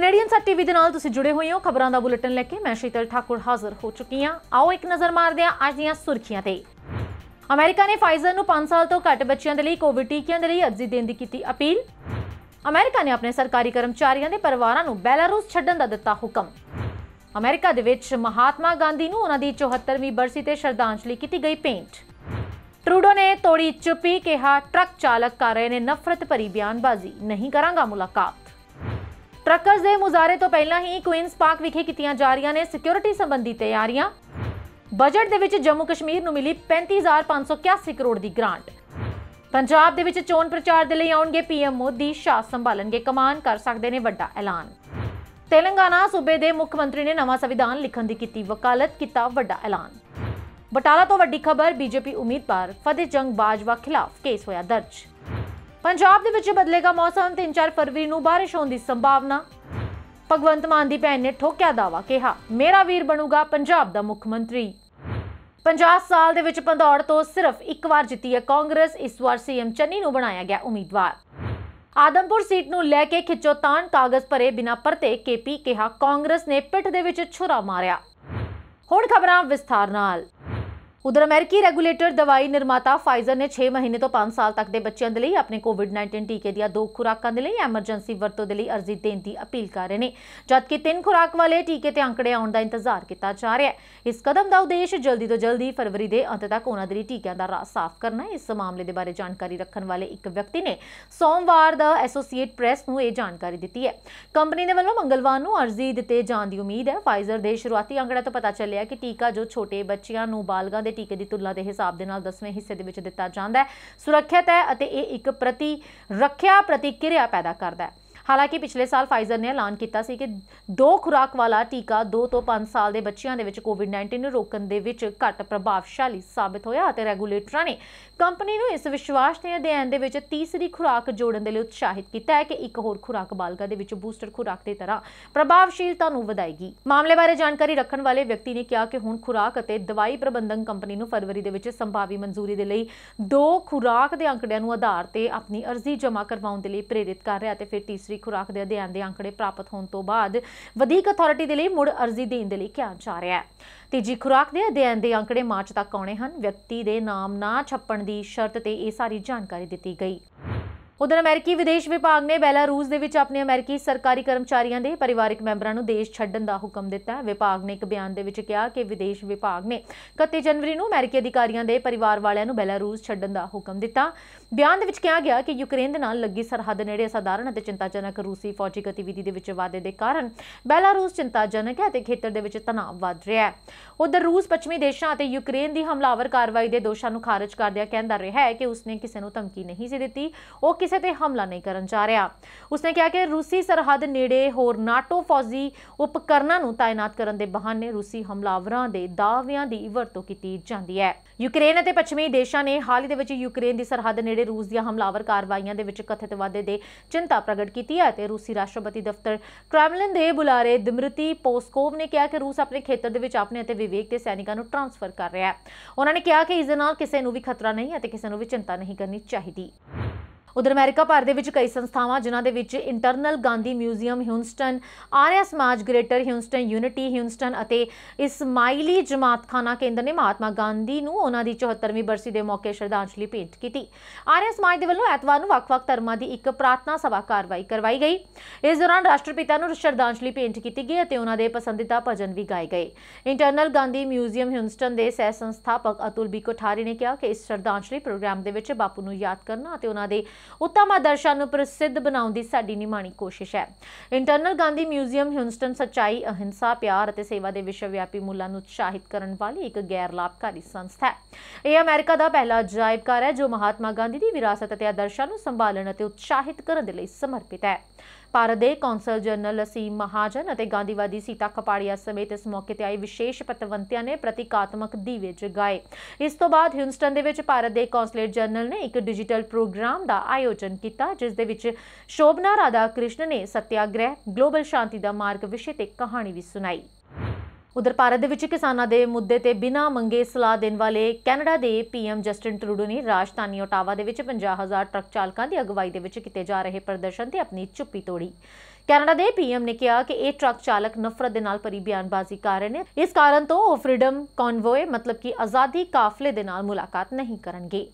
Canadian ਸੱਟ TV ਦੇ ਨਾਲ ਤੁਸੀਂ ਜੁੜੇ ਹੋਏ ਹੋ ਖਬਰਾਂ ਦਾ ਬੁਲੇਟਿਨ ਲੈ ਕੇ ਮੈਂ ਸ਼ੀਤਲ ਠਾਕੁਰ ਹਾਜ਼ਰ ਹੋ ਚੁੱਕੀ ਹਾਂ ਆਓ ਇੱਕ ਨਜ਼ਰ ਮਾਰਦੇ ਹਾਂ ਅੱਜ ਦੀਆਂ ਸੁਰਖੀਆਂ ਤੇ ਅਮਰੀਕਾ ਨੇ ਫਾਈਜ਼ਰ ਨੂੰ 5 ਸਾਲ ਤੋਂ ਘੱਟ ਬੱਚਿਆਂ ਦੇ ਲਈ ਕੋਵਿਡ ਟੀਕਿਆਂ ਦੇ ਲਈ ਅਰਜ਼ੀ ਦੇਣ ਦੀ ਕੀਤੀ ਅਪੀਲ ਅਮਰੀਕਾ ਨੇ ਆਪਣੇ ਸਰਕਾਰੀ ਕਰਮਚਾਰੀਆਂ ਦੇ ਪਰਿਵਾਰਾਂ ਨੂੰ ਬੈਲਾਰੂਸ ਛੱਡਣ ਦਾ ਦਿੱਤਾ ਹੁਕਮ ਅਮਰੀਕਾ ਦੇ ਵਿੱਚ ਮਹਾਤਮਾ ਗਾਂਧੀ ਨੂੰ ਉਹਨਾਂ ਦੀ 74ਵੀਂ ਬਰਸੀ ਤੇ ਸ਼ਰਧਾਂਜਲੀ ਕੀਤੀ ਗਈ ਪੇਂਟ ਟਰੂਡੋ ਨੇ ਤੋੜੀ ਚੁੱਪੀ ਕਿਹਾ ਟਰੱਕ ਚਾਲਕ ਕਰ ਰਹੇ ਨੇ ਨਫ਼ਰਤ ਭਰੀ ਬਿਆਨਬਾਜ਼ੀ ਨਹੀਂ ਕਰਾਂਗਾ ਮੁਲਾਕਾਤ ਟਰੱਕਰਸ ਦੇ ਮੁਜ਼ਾਰੇ ਤੋਂ ਪਹਿਲਾਂ ਹੀ ਕੁਇਨਸ ਪਾਰਕ ਵਿਖੇ ਕੀਤੀਆਂ ਜਾ ਰਹੀਆਂ ਨੇ ਸਿਕਿਉਰਿਟੀ ਸੰਬੰਧੀ ਤਿਆਰੀਆਂ ਬਜਟ ਦੇ ਵਿੱਚ ਜੰਮੂ ਕਸ਼ਮੀਰ ਨੂੰ ਮਿਲੀ 35581 ਕਰੋੜ ਦੀ ਗ੍ਰਾਂਟ ਪੰਜਾਬ ਦੇ ਵਿੱਚ ਚੋਣ ਪ੍ਰਚਾਰ ਦੇ ਲਈ ਆਉਣਗੇ ਪੀਐਮ ਮੋਦੀ ਸ਼ਾਹ ਸੰਭਾਲਣਗੇ ਕਮਾਨ ਕਰ ਸਕਦੇ ਨੇ ਵੱਡਾ ਐਲਾਨ ਤੇਲੰਗਾਨਾ ਸੂਬੇ ਦੇ ਮੁੱਖ ਮੰਤਰੀ ਨੇ ਨਵਾਂ ਸੰਵਿਧਾਨ ਲਿਖਣ ਦੀ ਕੀਤੀ ਵਕਾਲਤ ਕੀਤਾ ਵੱਡਾ ਐਲਾਨ ਬਟਾਲਾ ਤੋਂ ਵੱਡੀ ਖਬਰ ਬੀਜੇਪੀ ਉਮੀਦਵਾਰ ਫਤਿਹ ਜੰਗ ਬਾਜਵਾ ਖਿਲਾਫ ਕੇਸ ਹੋਇਆ ਦਰਜ ਪੰਜਾਬ ਦੇ ਵਿੱਚ ਬਦਲੇਗਾ ਮੌਸਮ 3-4 ਫਰਵਰੀ ਨੂੰ بارش ਹੋਣ ਦੀ ਸੰਭਾਵਨਾ ਭਗਵੰਤ ਮਾਨ ਦੀ ਭੈਣ ਨੇ ਠੋਕਿਆ ਦਾਵਾ ਕਿਹਾ ਮੇਰਾ ਵੀਰ ਬਣੂਗਾ ਪੰਜਾਬ ਦਾ ਮੁੱਖ ਮੰਤਰੀ 50 ਸਾਲ ਦੇ ਵਿੱਚ ਪੰਦੌੜ ਤੋਂ ਸਿਰਫ ਇੱਕ ਵਾਰ ਜਿੱਤੀ ਹੈ ਕਾਂਗਰਸ ਇਸ ਵਾਰ ਸੀਐਮ ਚੰਨੀ ਨੂੰ ਬਣਾਇਆ ਗਿਆ ਉਮੀਦਵਾਰ ਆਦਮਪੁਰ ਸੀਟ ਨੂੰ ਲੈ ਕੇ ਖਿੱਚੋਤਾਨ ਕਾਗਜ਼ ਭਰੇ ਬਿਨਾ ਪਰਤੇ ਕੇਪੀ ਕਿਹਾ ਕਾਂਗਰਸ ਨੇ ਪਿੱਠ ਦੇ ਵਿੱਚ ਛੁਰਾ ਮਾਰਿਆ ਹੁਣ ਖਬਰਾਂ ਵਿਸਥਾਰ ਨਾਲ ਉਧਰ ਅਮਰੀਕੀ ਰੈਗੂਲੇਟਰ ਦਵਾਈ ਨਿਰਮਾਤਾ ਫਾਈਜ਼ਰ ਨੇ 6 ਮਹੀਨੇ ਤੋਂ 5 ਸਾਲ ਤੱਕ ਦੇ ਬੱਚਿਆਂ ਦੇ ਲਈ ਆਪਣੇ ਕੋਵਿਡ-19 ਟੀਕੇ ਦੀਆਂ ਦੋ ਖੁਰਾਕਾਂ ਦੇ ਲਈ ਐਮਰਜੈਂਸੀ ਵਰਤੋਂ ਦੇ ਲਈ ਅਰਜ਼ੀ ਦੇਣ ਦੀ ਅਪੀਲ ਕਰ ਰਹੇ ਨੇ ਜਦਕਿ ਤਿੰਨ ਖੁਰਾਕ ਵਾਲੇ ਟੀਕੇ ਤੇ ਅੰਕੜੇ ਆਉਣ ਦਾ ਇੰਤਜ਼ਾਰ ਕੀਤਾ ਜਾ ਰਿਹਾ ਹੈ ਇਸ ਕਦਮ ਦਾ ਉਦੇਸ਼ ਜਲਦੀ ਤੋਂ ਜਲਦੀ ਫਰਵਰੀ ਦੇ ਅੰਤ ਤੱਕ ਉਹਨਾਂ ਦੇ ਟੀਕਿਆਂ ਦਾ ਰਾਹ ਸਾਫ਼ ਕਰਨਾ ਹੈ ਇਸ ਮਾਮਲੇ ਦੇ ਬਾਰੇ ਜਾਣਕਾਰੀ ਰੱਖਣ ਵਾਲੇ ਇੱਕ ਵਿਅਕਤੀ ਨੇ ਸੋਮਵਾਰ ਦਾ ਐਸੋਸੀਏਟ ਪ੍ਰੈਸ ਨੂੰ ਇਹ ਜਾਣਕਾਰੀ ਦਿੱਤੀ ਹੈ ਕੰਪਨੀ ਦੇ ਵੱਲੋਂ ਮੰਗਲਵਾਰ ਨੂੰ ਅਰਜ਼ੀ ਦਿੱਤੇ ਜਾਣ ਦੀ ਉਮੀਦ ਹੈ ਫਾਈਜ਼ਰ ਦੇ ਸ਼ੁਰੂਆਤੀ ਅੰਕੜਾ ਤੋਂ ਪਤਾ ਚੱਲਿਆ ਕਿ ਟੀਕਾ ਜੋ ਛੋਟੇ ਬੱਚਿਆਂ ਨੂੰ ਬਾਲਗਾਂ ਦੇ ਟੀਕੇ ਦੀ ਤੁਲਨਾ ਦੇ ਹਿਸਾਬ ਦੇ ਨਾਲ 10ਵੇਂ ਹਿੱਸੇ ਦੇ ਵਿੱਚ ਦਿੱਤਾ ਜਾਂਦਾ ਹੈ ਸੁਰੱਖਿਅਤ ਹੈ ਅਤੇ ਇਹ ਇੱਕ ਪ੍ਰਤੀ ਰੱਖਿਆ ਪ੍ਰਤੀਕਿਰਿਆ ਪੈਦਾ ਕਰਦਾ ਹੈ ਹਾਲਾਂਕਿ ਪਿਛਲੇ ਸਾਲ ਫਾਈਜ਼ਰ ਨੇ ਐਲਾਨ ਕੀਤਾ ਸੀ ਕਿ ਦੋ ਖੁਰਾਕ ਵਾਲਾ ਟੀਕਾ 2 ਤੋਂ 5 ਸਾਲ ਦੇ ਬੱਚਿਆਂ ਦੇ ਵਿੱਚ ਕੋਵਿਡ-19 ਨੂੰ ਰੋਕਣ ਦੇ ਵਿੱਚ ਘੱਟ ਪ੍ਰਭਾਵਸ਼ਾਲੀ ਸਾਬਤ ਹੋਇਆ ਅਤੇ ਰੈਗੂਲੇਟਰਾਂ ਨੇ ਕੰਪਨੀ ਨੂੰ ਇਸ ਵਿਸ਼ਵਾਸ ਦੇ ਅਧਿਐਨ ਦੇ ਵਿੱਚ ਤੀਸਰੀ ਖੁਰਾਕ ਜੋੜਨ ਦੇ ਲਈ ਉਤਸ਼ਾਹਿਤ ਕੀਤਾ ਹੈ ਕਿ ਇੱਕ ਹੋਰ ਖੁਰਾਕ ਬਾਲਗਾ ਦੇ ਵਿੱਚ ਬੂਸਟਰ ਖੁਰਾਕ ਦੇ ਤਰ੍ਹਾਂ ਪ੍ਰਭਾਵਸ਼ੀਲਤਾ ਨੂੰ ਵਧਾਏਗੀ ਮਾਮਲੇ ਬਾਰੇ ਜਾਣਕਾਰੀ ਰੱਖਣ ਵਾਲੇ ਵਿਅਕਤੀ ਨੇ ਕਿਹਾ ਕਿ ਹੁਣ ਖੁਰਾਕ ਅਤੇ ਦਵਾਈ ਪ੍ਰਬੰਧਨ ਕੰਪਨੀ ਨੂੰ ਫਰਵਰੀ ਦੇ ਵਿੱਚ ਸੰਭਾਵੀ ਮਨਜ਼ੂਰੀ ਦੇ ਲਈ ਦੋ ਖੁਰਾਕ ਦੇ ਅੰਕੜਿਆਂ ਨੂੰ ਆਧਾਰ ਤੇ ਆਪਣੀ ਅਰਜ਼ੀ ਜਮ੍ਹਾਂ ਕਰਵਾਉਣ ਦੇ ਲਈ ਪ੍ਰੇਰਿਤ ਕਰ ਰਿਹਾ ਤੇ ਫਿਰ ਤੀਸਰੀ ਖੁਰਾਕ ਦੇ ਅਧਿਐਨ ਦੇ ਅੰਕੜੇ ਪ੍ਰਾਪਤ ਹੋਣ ਤੋਂ ਬਾਅਦ ਵਧੀਕ ਅਥਾਰਟੀ ਦੇ ਲਈ ਮੁੜ ਅਰਜ਼ੀ ਦੇਣ ਦੇ ਲਈ ਕਿਹਾ ਜਾ ਰਿਹਾ ਹੈ ਤੀਜੀ ਖੁਰਾਕ ਦੇ ਅਧਿਐਨ ਦੇ ਅੰਕੜੇ ਮਾਰਚ ਤੱਕ ਆਉਣੇ ਹਨ ਵਿਅਕਤੀ ਦੇ ਨਾਮ ਨਾ ਛੱਪਣ ਦੀ ਸ਼ਰਤ ਤੇ ਇਹ ਸਾਰੀ ਜਾਣਕਾਰੀ ਦਿੱਤੀ ਗਈ ਉਧਰ ਅਮਰੀਕੀ ਵਿਦੇਸ਼ ਵਿਭਾਗ ਨੇ ਬੈਲਾਰੂਸ ਦੇ ਵਿੱਚ ਆਪਣੇ ਅਮਰੀਕੀ ਸਰਕਾਰੀ ਕਰਮਚਾਰੀਆਂ ਦੇ ਪਰਿਵਾਰਕ ਮੈਂਬਰਾਂ ਨੂੰ ਦੇਸ਼ ਛੱਡਣ ਦਾ ਹੁਕਮ ਦਿੱਤਾ ਵਿਭਾਗ ਨੇ ਇੱਕ ਬਿਆਨ ਦੇ ਵਿੱਚ ਕਿਹਾ ਕਿ ਵਿਦੇਸ਼ ਵਿਭਾਗ ਨੇ 31 ਜਨਵਰੀ ਨੂੰ ਅਮਰੀਕੀ ਅਧਿਕਾਰੀਆਂ ਦੇ ਪਰਿਵਾਰ ਵਾਲਿਆਂ ਨੂੰ ਬੈਲਾਰੂਸ ਛੱਡਣ ਦਾ ਹੁਕਮ ਦਿੱਤਾ ਬਿਆਨ ਦੇ ਵਿੱਚ ਕਿਹਾ ਗਿਆ ਕਿ ਯੂਕਰੇਨ ਦੇ ਨਾਲ ਲੱਗੀ ਸਰਹੱਦ ਨੇੜੇ ਅਸਾਧਾਰਨ ਅਤੇ ਚਿੰਤਾਜਨਕ ਰੂਸੀ ਫੌਜੀ ਗਤੀਵਿਧੀ ਦੇ ਵਿੱਚ ਵਾਧੇ ਦੇ ਕਾਰਨ ਬੈਲਾਰੂਸ ਚਿੰਤਾਜਨਕ ਹੈ ਅਤੇ ਖੇਤਰ ਦੇ ਵਿੱਚ ਤਣਾਅ ਵਧ ਰਿਹਾ ਹੈ ਉਧਰ ਰੂਸ ਪੱਛਮੀ ਦੇਸ਼ਾਂ ਅਤੇ ਯੂਕਰੇਨ ਦੀ ਹਮਲਾਵਰ ਕਾਰਵਾਈ ਦੇ ਦੋਸ਼ਾਂ ਨੂੰ ਖਾਰਜ ਕਰਦਿਆਂ ਕਹਿੰਦਾ ਰਿਹਾ ਹੈ ਕਿ ਉਸਨੇ ਕਿਸੇ ਨੂੰ ਧਮਕੀ ਨਹੀਂ ਸੀ ਦਿੱਤੀ ਉਹ ਕਿਸੇ ਤੇ ਹਮਲਾ ਨਹੀਂ ਕਰਨ ਜਾ ਰਿਹਾ ਉਸਨੇ ਕਿਹਾ ਕਿ ਰੂਸੀ ਸਰਹੱਦ ਨੇੜੇ ਹੋਰ ਨਾਟੋ ਫੌਜੀ ਉਪਕਰਨਾਂ ਨੂੰ ਤਾਇਨਾਤ ਕਰਨ ਦੇ ਬਹਾਨੇ ਰੂਸੀ ਹਮਲਾਵਰਾਂ ਦੇ ਦਾਅਵਿਆਂ ਦੀ ਵਰਤੋਂ ਕੀਤੀ ਜਾਂਦੀ ਹੈ ਯੂਕਰੇਨ ਅਤੇ ਪੱਛਮੀ ਦੇਸ਼ਾਂ ਨੇ ਹਾਲ ਹੀ ਦੇ ਵਿੱਚ ਯੂਕਰੇਨ ਦੀ ਸਰਹੱਦ ਨੇੜੇ ਰੂਸ ਦੀਆਂ ਹਮਲਾਵਰ ਕਾਰਵਾਈਆਂ ਦੇ ਵਿੱਚ ਕਥਿਤ ਵਾਧੇ ਦੇ ਚਿੰਤਾ ਪ੍ਰਗਟ ਕੀਤੀ ਹੈ ਤੇ ਰੂਸੀ ਰਾਸ਼ਟਰਪਤੀ ਦਫ਼ਤਰ ਕ੍ਰੈਮਲਿਨ ਦੇ ਬੁਲਾਰੇ ਦਿਮਰਤੀ ਪੋਸਕੋਵ ਨੇ ਕਿਹਾ ਕਿ ਰੂਸ ਆਪਣੇ ਖੇਤਰ ਦੇ ਵਿੱਚ ਆਪਣੇ ਅਤੇ ਵਿਵੇਕ ਦੇ ਸੈਨਿਕਾਂ ਨੂੰ ਟ੍ਰਾਂਸਫਰ ਕਰ ਰਿਹਾ ਹੈ ਉਹਨਾਂ ਨੇ ਕਿਹਾ ਕਿ ਇਸ ਦੇ ਨਾਲ ਕਿਸੇ ਨੂੰ ਵੀ ਖਤਰਾ ਨਹੀਂ ਹੈ ਤੇ ਕਿਸੇ ਨੂੰ ਵੀ ਚਿੰਤਾ ਨਹੀਂ ਕਰਨੀ ਚਾਹੀਦੀ ਉਧਰ ਅਮਰੀਕਾ ਭਾਰ ਦੇ ਵਿੱਚ ਕਈ ਸੰਸਥਾਵਾਂ ਜਿਨ੍ਹਾਂ ਦੇ ਵਿੱਚ internal Gandhi museum Houston Arya Samaj greater ਹਿਊਨਸਟਨ unity ਹਿਊਨਸਟਨ ਅਤੇ ਇਸਮਾਈਲੀ ਜਮਾਤਖਾਨਾ ਕੇਂਦਰ ਨੇ ਮਹਾਤਮਾ ਗਾਂਧੀ ਨੂੰ ਉਹਨਾਂ ਦੀ 74ਵੀਂ ਬਰਸੀ ਦੇ ਮੌਕੇ ਸ਼ਰਧਾਂਜਲੀ ਭੇਂਟ ਕੀਤੀ ਆਰਿਆ ਸਮਾਜ ਦੇ ਵੱਲੋਂ ਐਤਵਾਰ ਨੂੰ ਵੱਖ-ਵੱਖ ਧਰਮਾਂ ਦੀ ਇੱਕ ਪ੍ਰਾਰਥਨਾ ਸਭਾ ਕਾਰਵਾਈ ਕਰਵਾਈ ਗਈ ਇਸ ਦੌਰਾਨ ਰਾਸ਼ਟਰਪਿਤਾ ਨੂੰ ਸ਼ਰਧਾਂਜਲੀ ਭੇਂਟ ਕੀਤੀ ਗਈ ਅਤੇ ਉਹਨਾਂ ਦੇ ਪਸੰਦੀਦਾ ਭਜਨ ਵੀ ਗਾਏ ਗਏ ਇੰਟਰਨਲ ਗਾਂਧੀ ਮਿਊਜ਼ੀਅਮ ਹਿਊਨਸਟਨ ਦੇ ਸਹਿ ਸੰਸਥਾਪਕ ਅਤੁਲ ਬੀ ਕੋਠਾਰੀ ਨੇ ਕਿਹਾ ਕਿ ਇਸ ਸ਼ਰਧਾਂਜਲੀ ਪ੍ਰੋਗਰਾਮ ਦੇ ਵਿੱਚ ਬਾਪੂ ਨੂੰ ਯਾਦ ਕਰਨਾ ਅਤੇ ਉਹਨਾਂ ਦੇ ਉੱਤਮ ਆਦਰਸ਼ਾਂ ਨੂੰ ਪ੍ਰਸਿੱਧ ਬਣਾਉਣ ਦੀ ਸਾਡੀ ਨਿਮਾਣੀ ਕੋਸ਼ਿਸ਼ ਹੈ ਇੰਟਰਨਲ ਗਾਂਧੀ ਮਿਊਜ਼ੀਅਮ ਹਿਊਸਟਨ ਸਚਾਈ ਅਹਿੰਸਾ ਪਿਆਰ ਅਤੇ ਸੇਵਾ ਦੇ ਵਿਸ਼ਵ ਵਿਆਪੀ ਮੁੱਲਾਂ ਨੂੰ ਉਤਸ਼ਾਹਿਤ ਕਰਨ ਵਾਲੀ ਇੱਕ ਗੈਰ ਲਾਭਕਾਰੀ ਸੰਸਥਾ ਹੈ ਇਹ ਅਮਰੀਕਾ ਦਾ ਪਹਿਲਾ ਜਾਇਬਕਾਰ ਹੈ ਜੋ ਮਹਾਤਮਾ ਗਾਂਧੀ ਦੀ ਵਿਰਾਸਤ ਅਤੇ ਆਦਰਸ਼ਾਂ ਨੂੰ ਸੰਭਾਲਣ ਅਤੇ ਉਤਸ਼ਾਹਿਤ ਕਰਨ ਦੇ ਲਈ ਸਮਰਪਿਤ ਹੈ ਭਾਰਤ ਦੇ ਕੌਂਸਲ ਜਨਰਲ ਅਸੀਮ ਮਹਾਜਨ ਅਤੇ ਗਾਂਧੀਵਾਦੀ ਸੀਤਾ ਖਪਾੜੀਆ ਸਮੇਤ ਇਸ ਮੌਕੇ ਤੇ ਆਏ ਵਿਸ਼ੇਸ਼ ਪਤਵੰਤਿਆਂ ਨੇ ਪ੍ਰਤੀਕਾਤਮਕ ਦੀਵੇ ਜਗਾਏ ਇਸ ਤੋਂ ਬਾਅਦ ਹਿਊਸਟਨ ਦੇ ਵਿੱਚ ਭਾਰਤ ਦੇ ਕੌਂਸਲੇਟ ਜਨਰਲ ਨੇ ਇੱਕ ਡਿਜੀਟਲ ਪ੍ਰੋਗਰਾਮ ਦਾ ਆਯੋਜਨ ਕੀਤਾ ਜਿਸ ਦੇ ਵਿੱਚ ਸ਼ੋਭਨਾ ਰਾਧਾ ਕ੍ਰਿਸ਼ਨ ਨੇ ਸਤਿਆਗ੍ਰਹਿ ਗਲੋਬਲ ਸ਼ਾਂਤੀ ਦਾ ਮਾਰਗ ਵਿਸ਼ੇ ਤੇ ਕਹਾਣੀ ਵੀ ਸੁਣਾਈ ਉਧਰ ਭਾਰਤ ਦੇ ਵਿੱਚ ਕਿਸਾਨਾਂ ਦੇ ਮੁੱਦੇ ਤੇ ਬਿਨਾਂ ਮੰਗੇ ਸਲਾਹ ਦੇਣ ਵਾਲੇ ਕੈਨੇਡਾ ਦੇ ਪੀਐਮ ਜਸਟਿਨ ਟਰੂਡੋ ਨੇ ਰਾਜਧਾਨੀ ਓਟਾਵਾ ਦੇ ਵਿੱਚ 50000 ਟਰੱਕ ਚਾਲਕਾਂ ਦੀ ਅਗਵਾਈ ਦੇ ਵਿੱਚ ਕੀਤੇ ਜਾ ਰਹੇ ਪ੍ਰਦਰਸ਼ਨ ਤੇ ਆਪਣੀ ਚੁੱਪੀ ਤੋੜੀ ਕੈਨੇਡਾ ਦੇ ਪੀਐਮ ਨੇ ਕਿਹਾ ਕਿ ਇਹ ਟਰੱਕ ਚਾਲਕ ਨਫ਼ਰਤ ਦੇ ਨਾਲ ਭਰੀ ਬਿਆਨਬਾਜ਼ੀ ਕਰ ਰਹੇ ਨੇ ਇਸ ਕਾਰਨ ਤੋਂ ਉਹ ਫ੍ਰੀडम ਕਨਵੋਏ ਮਤਲਬ ਕਿ ਆਜ਼ਾਦੀ ਕਾਫਲੇ ਦੇ ਨਾਲ ਮੁਲਾਕਾਤ ਨਹੀਂ ਕਰਨਗੇ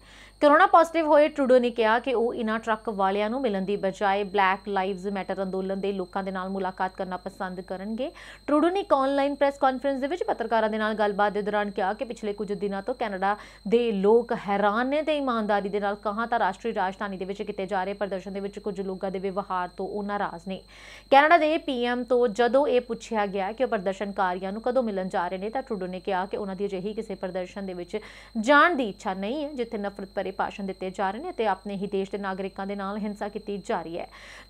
ਕੋਰੋਨਾ ਪੋਜ਼ਿਟਿਵ ਹੋਏ ਟਰੂਡੋ ਨੇ ਕਿਹਾ ਕਿ ਉਹ ਇਨ੍ਹਾਂ ਟਰੱਕ ਵਾਲਿਆਂ ਨੂੰ ਮਿਲਣ ਦੀ ਬਜਾਏ ਬਲੈਕ ਲਾਈਵਜ਼ ਮੈਟਰ ਅੰਦੋਲਨ ਦੇ ਲੋਕਾਂ ਦੇ ਨਾਲ ਮੁਲਾਕਾਤ ਕਰਨਾ ਪਸੰਦ ਕਰਨਗੇ ਟਰੂਡੋ ਨੇ ਆਨਲਾਈਨ ਪ੍ਰੈਸ ਕਾਨਫਰੰਸ ਦੇ ਵਿੱਚ ਪੱਤਰਕਾਰਾਂ ਦੇ ਨਾਲ ਗੱਲਬਾਤ ਦੇ ਦੌਰਾਨ ਕਿਹਾ ਕਿ ਪਿਛਲੇ ਕੁਝ ਦਿਨਾਂ ਤੋਂ ਕੈਨੇਡਾ ਦੇ ਲੋਕ ਹੈਰਾਨ ਨੇ ਤੇ ਇਮਾਨਦਾਰੀ ਦੇ ਨਾਲ ਕਹਾਂ ਤਾਂ ਰਾਸ਼ਟਰੀ ਰਾਜਧਾਨੀ ਦੇ ਵਿੱਚ ਕਿਤੇ ਜਾ ਰਹੇ ਪ੍ਰਦਰਸ਼ਨ ਦੇ ਵਿੱਚ ਕੁਝ ਲੋਕਾਂ ਦੇ ਵਿਵਹਾਰ ਤੋਂ ਉਹ ਨਾਰਾਜ਼ ਨੇ ਕੈਨੇਡਾ ਦੇ ਪੀਐਮ ਤੋਂ ਜਦੋਂ ਇਹ ਪੁੱਛਿਆ ਗਿਆ ਕਿ ਉਹ ਪ੍ਰਦਰਸ਼ਨਕਾਰੀਆਂ ਨੂੰ ਕਦੋਂ ਮਿਲਣ ਜਾ ਰਹੇ ਨੇ ਤਾਂ ਟਰੂਡੋ ਨੇ ਕਿਹਾ ਕਿ ਉਹਨਾਂ ਦੀ ਅਜਿਹੀ ਕਿਸੇ ਪ੍ਰਦਰਸ਼ਨ ਦੇ ਵਿੱਚ ਜਾਣ ਦੀ ਇੱਛਾ ਨਹੀਂ ਹੈ ਜਿੱਥੇ ਨਫ਼ਰਤ ਭਰੇ ਭਾਸ਼ਣ ਦਿੱਤੇ ਜਾ ਰਹੇ ਨੇ ਅਤੇ ਆਪਣੇ ਹੀ ਦੇਸ਼ ਦੇ ਨਾਗਰਿਕਾਂ ਦੇ ਨਾਲ ਹਿੰਸਾ ਕੀਤੀ ਜਾ ਰਹੀ ਹੈ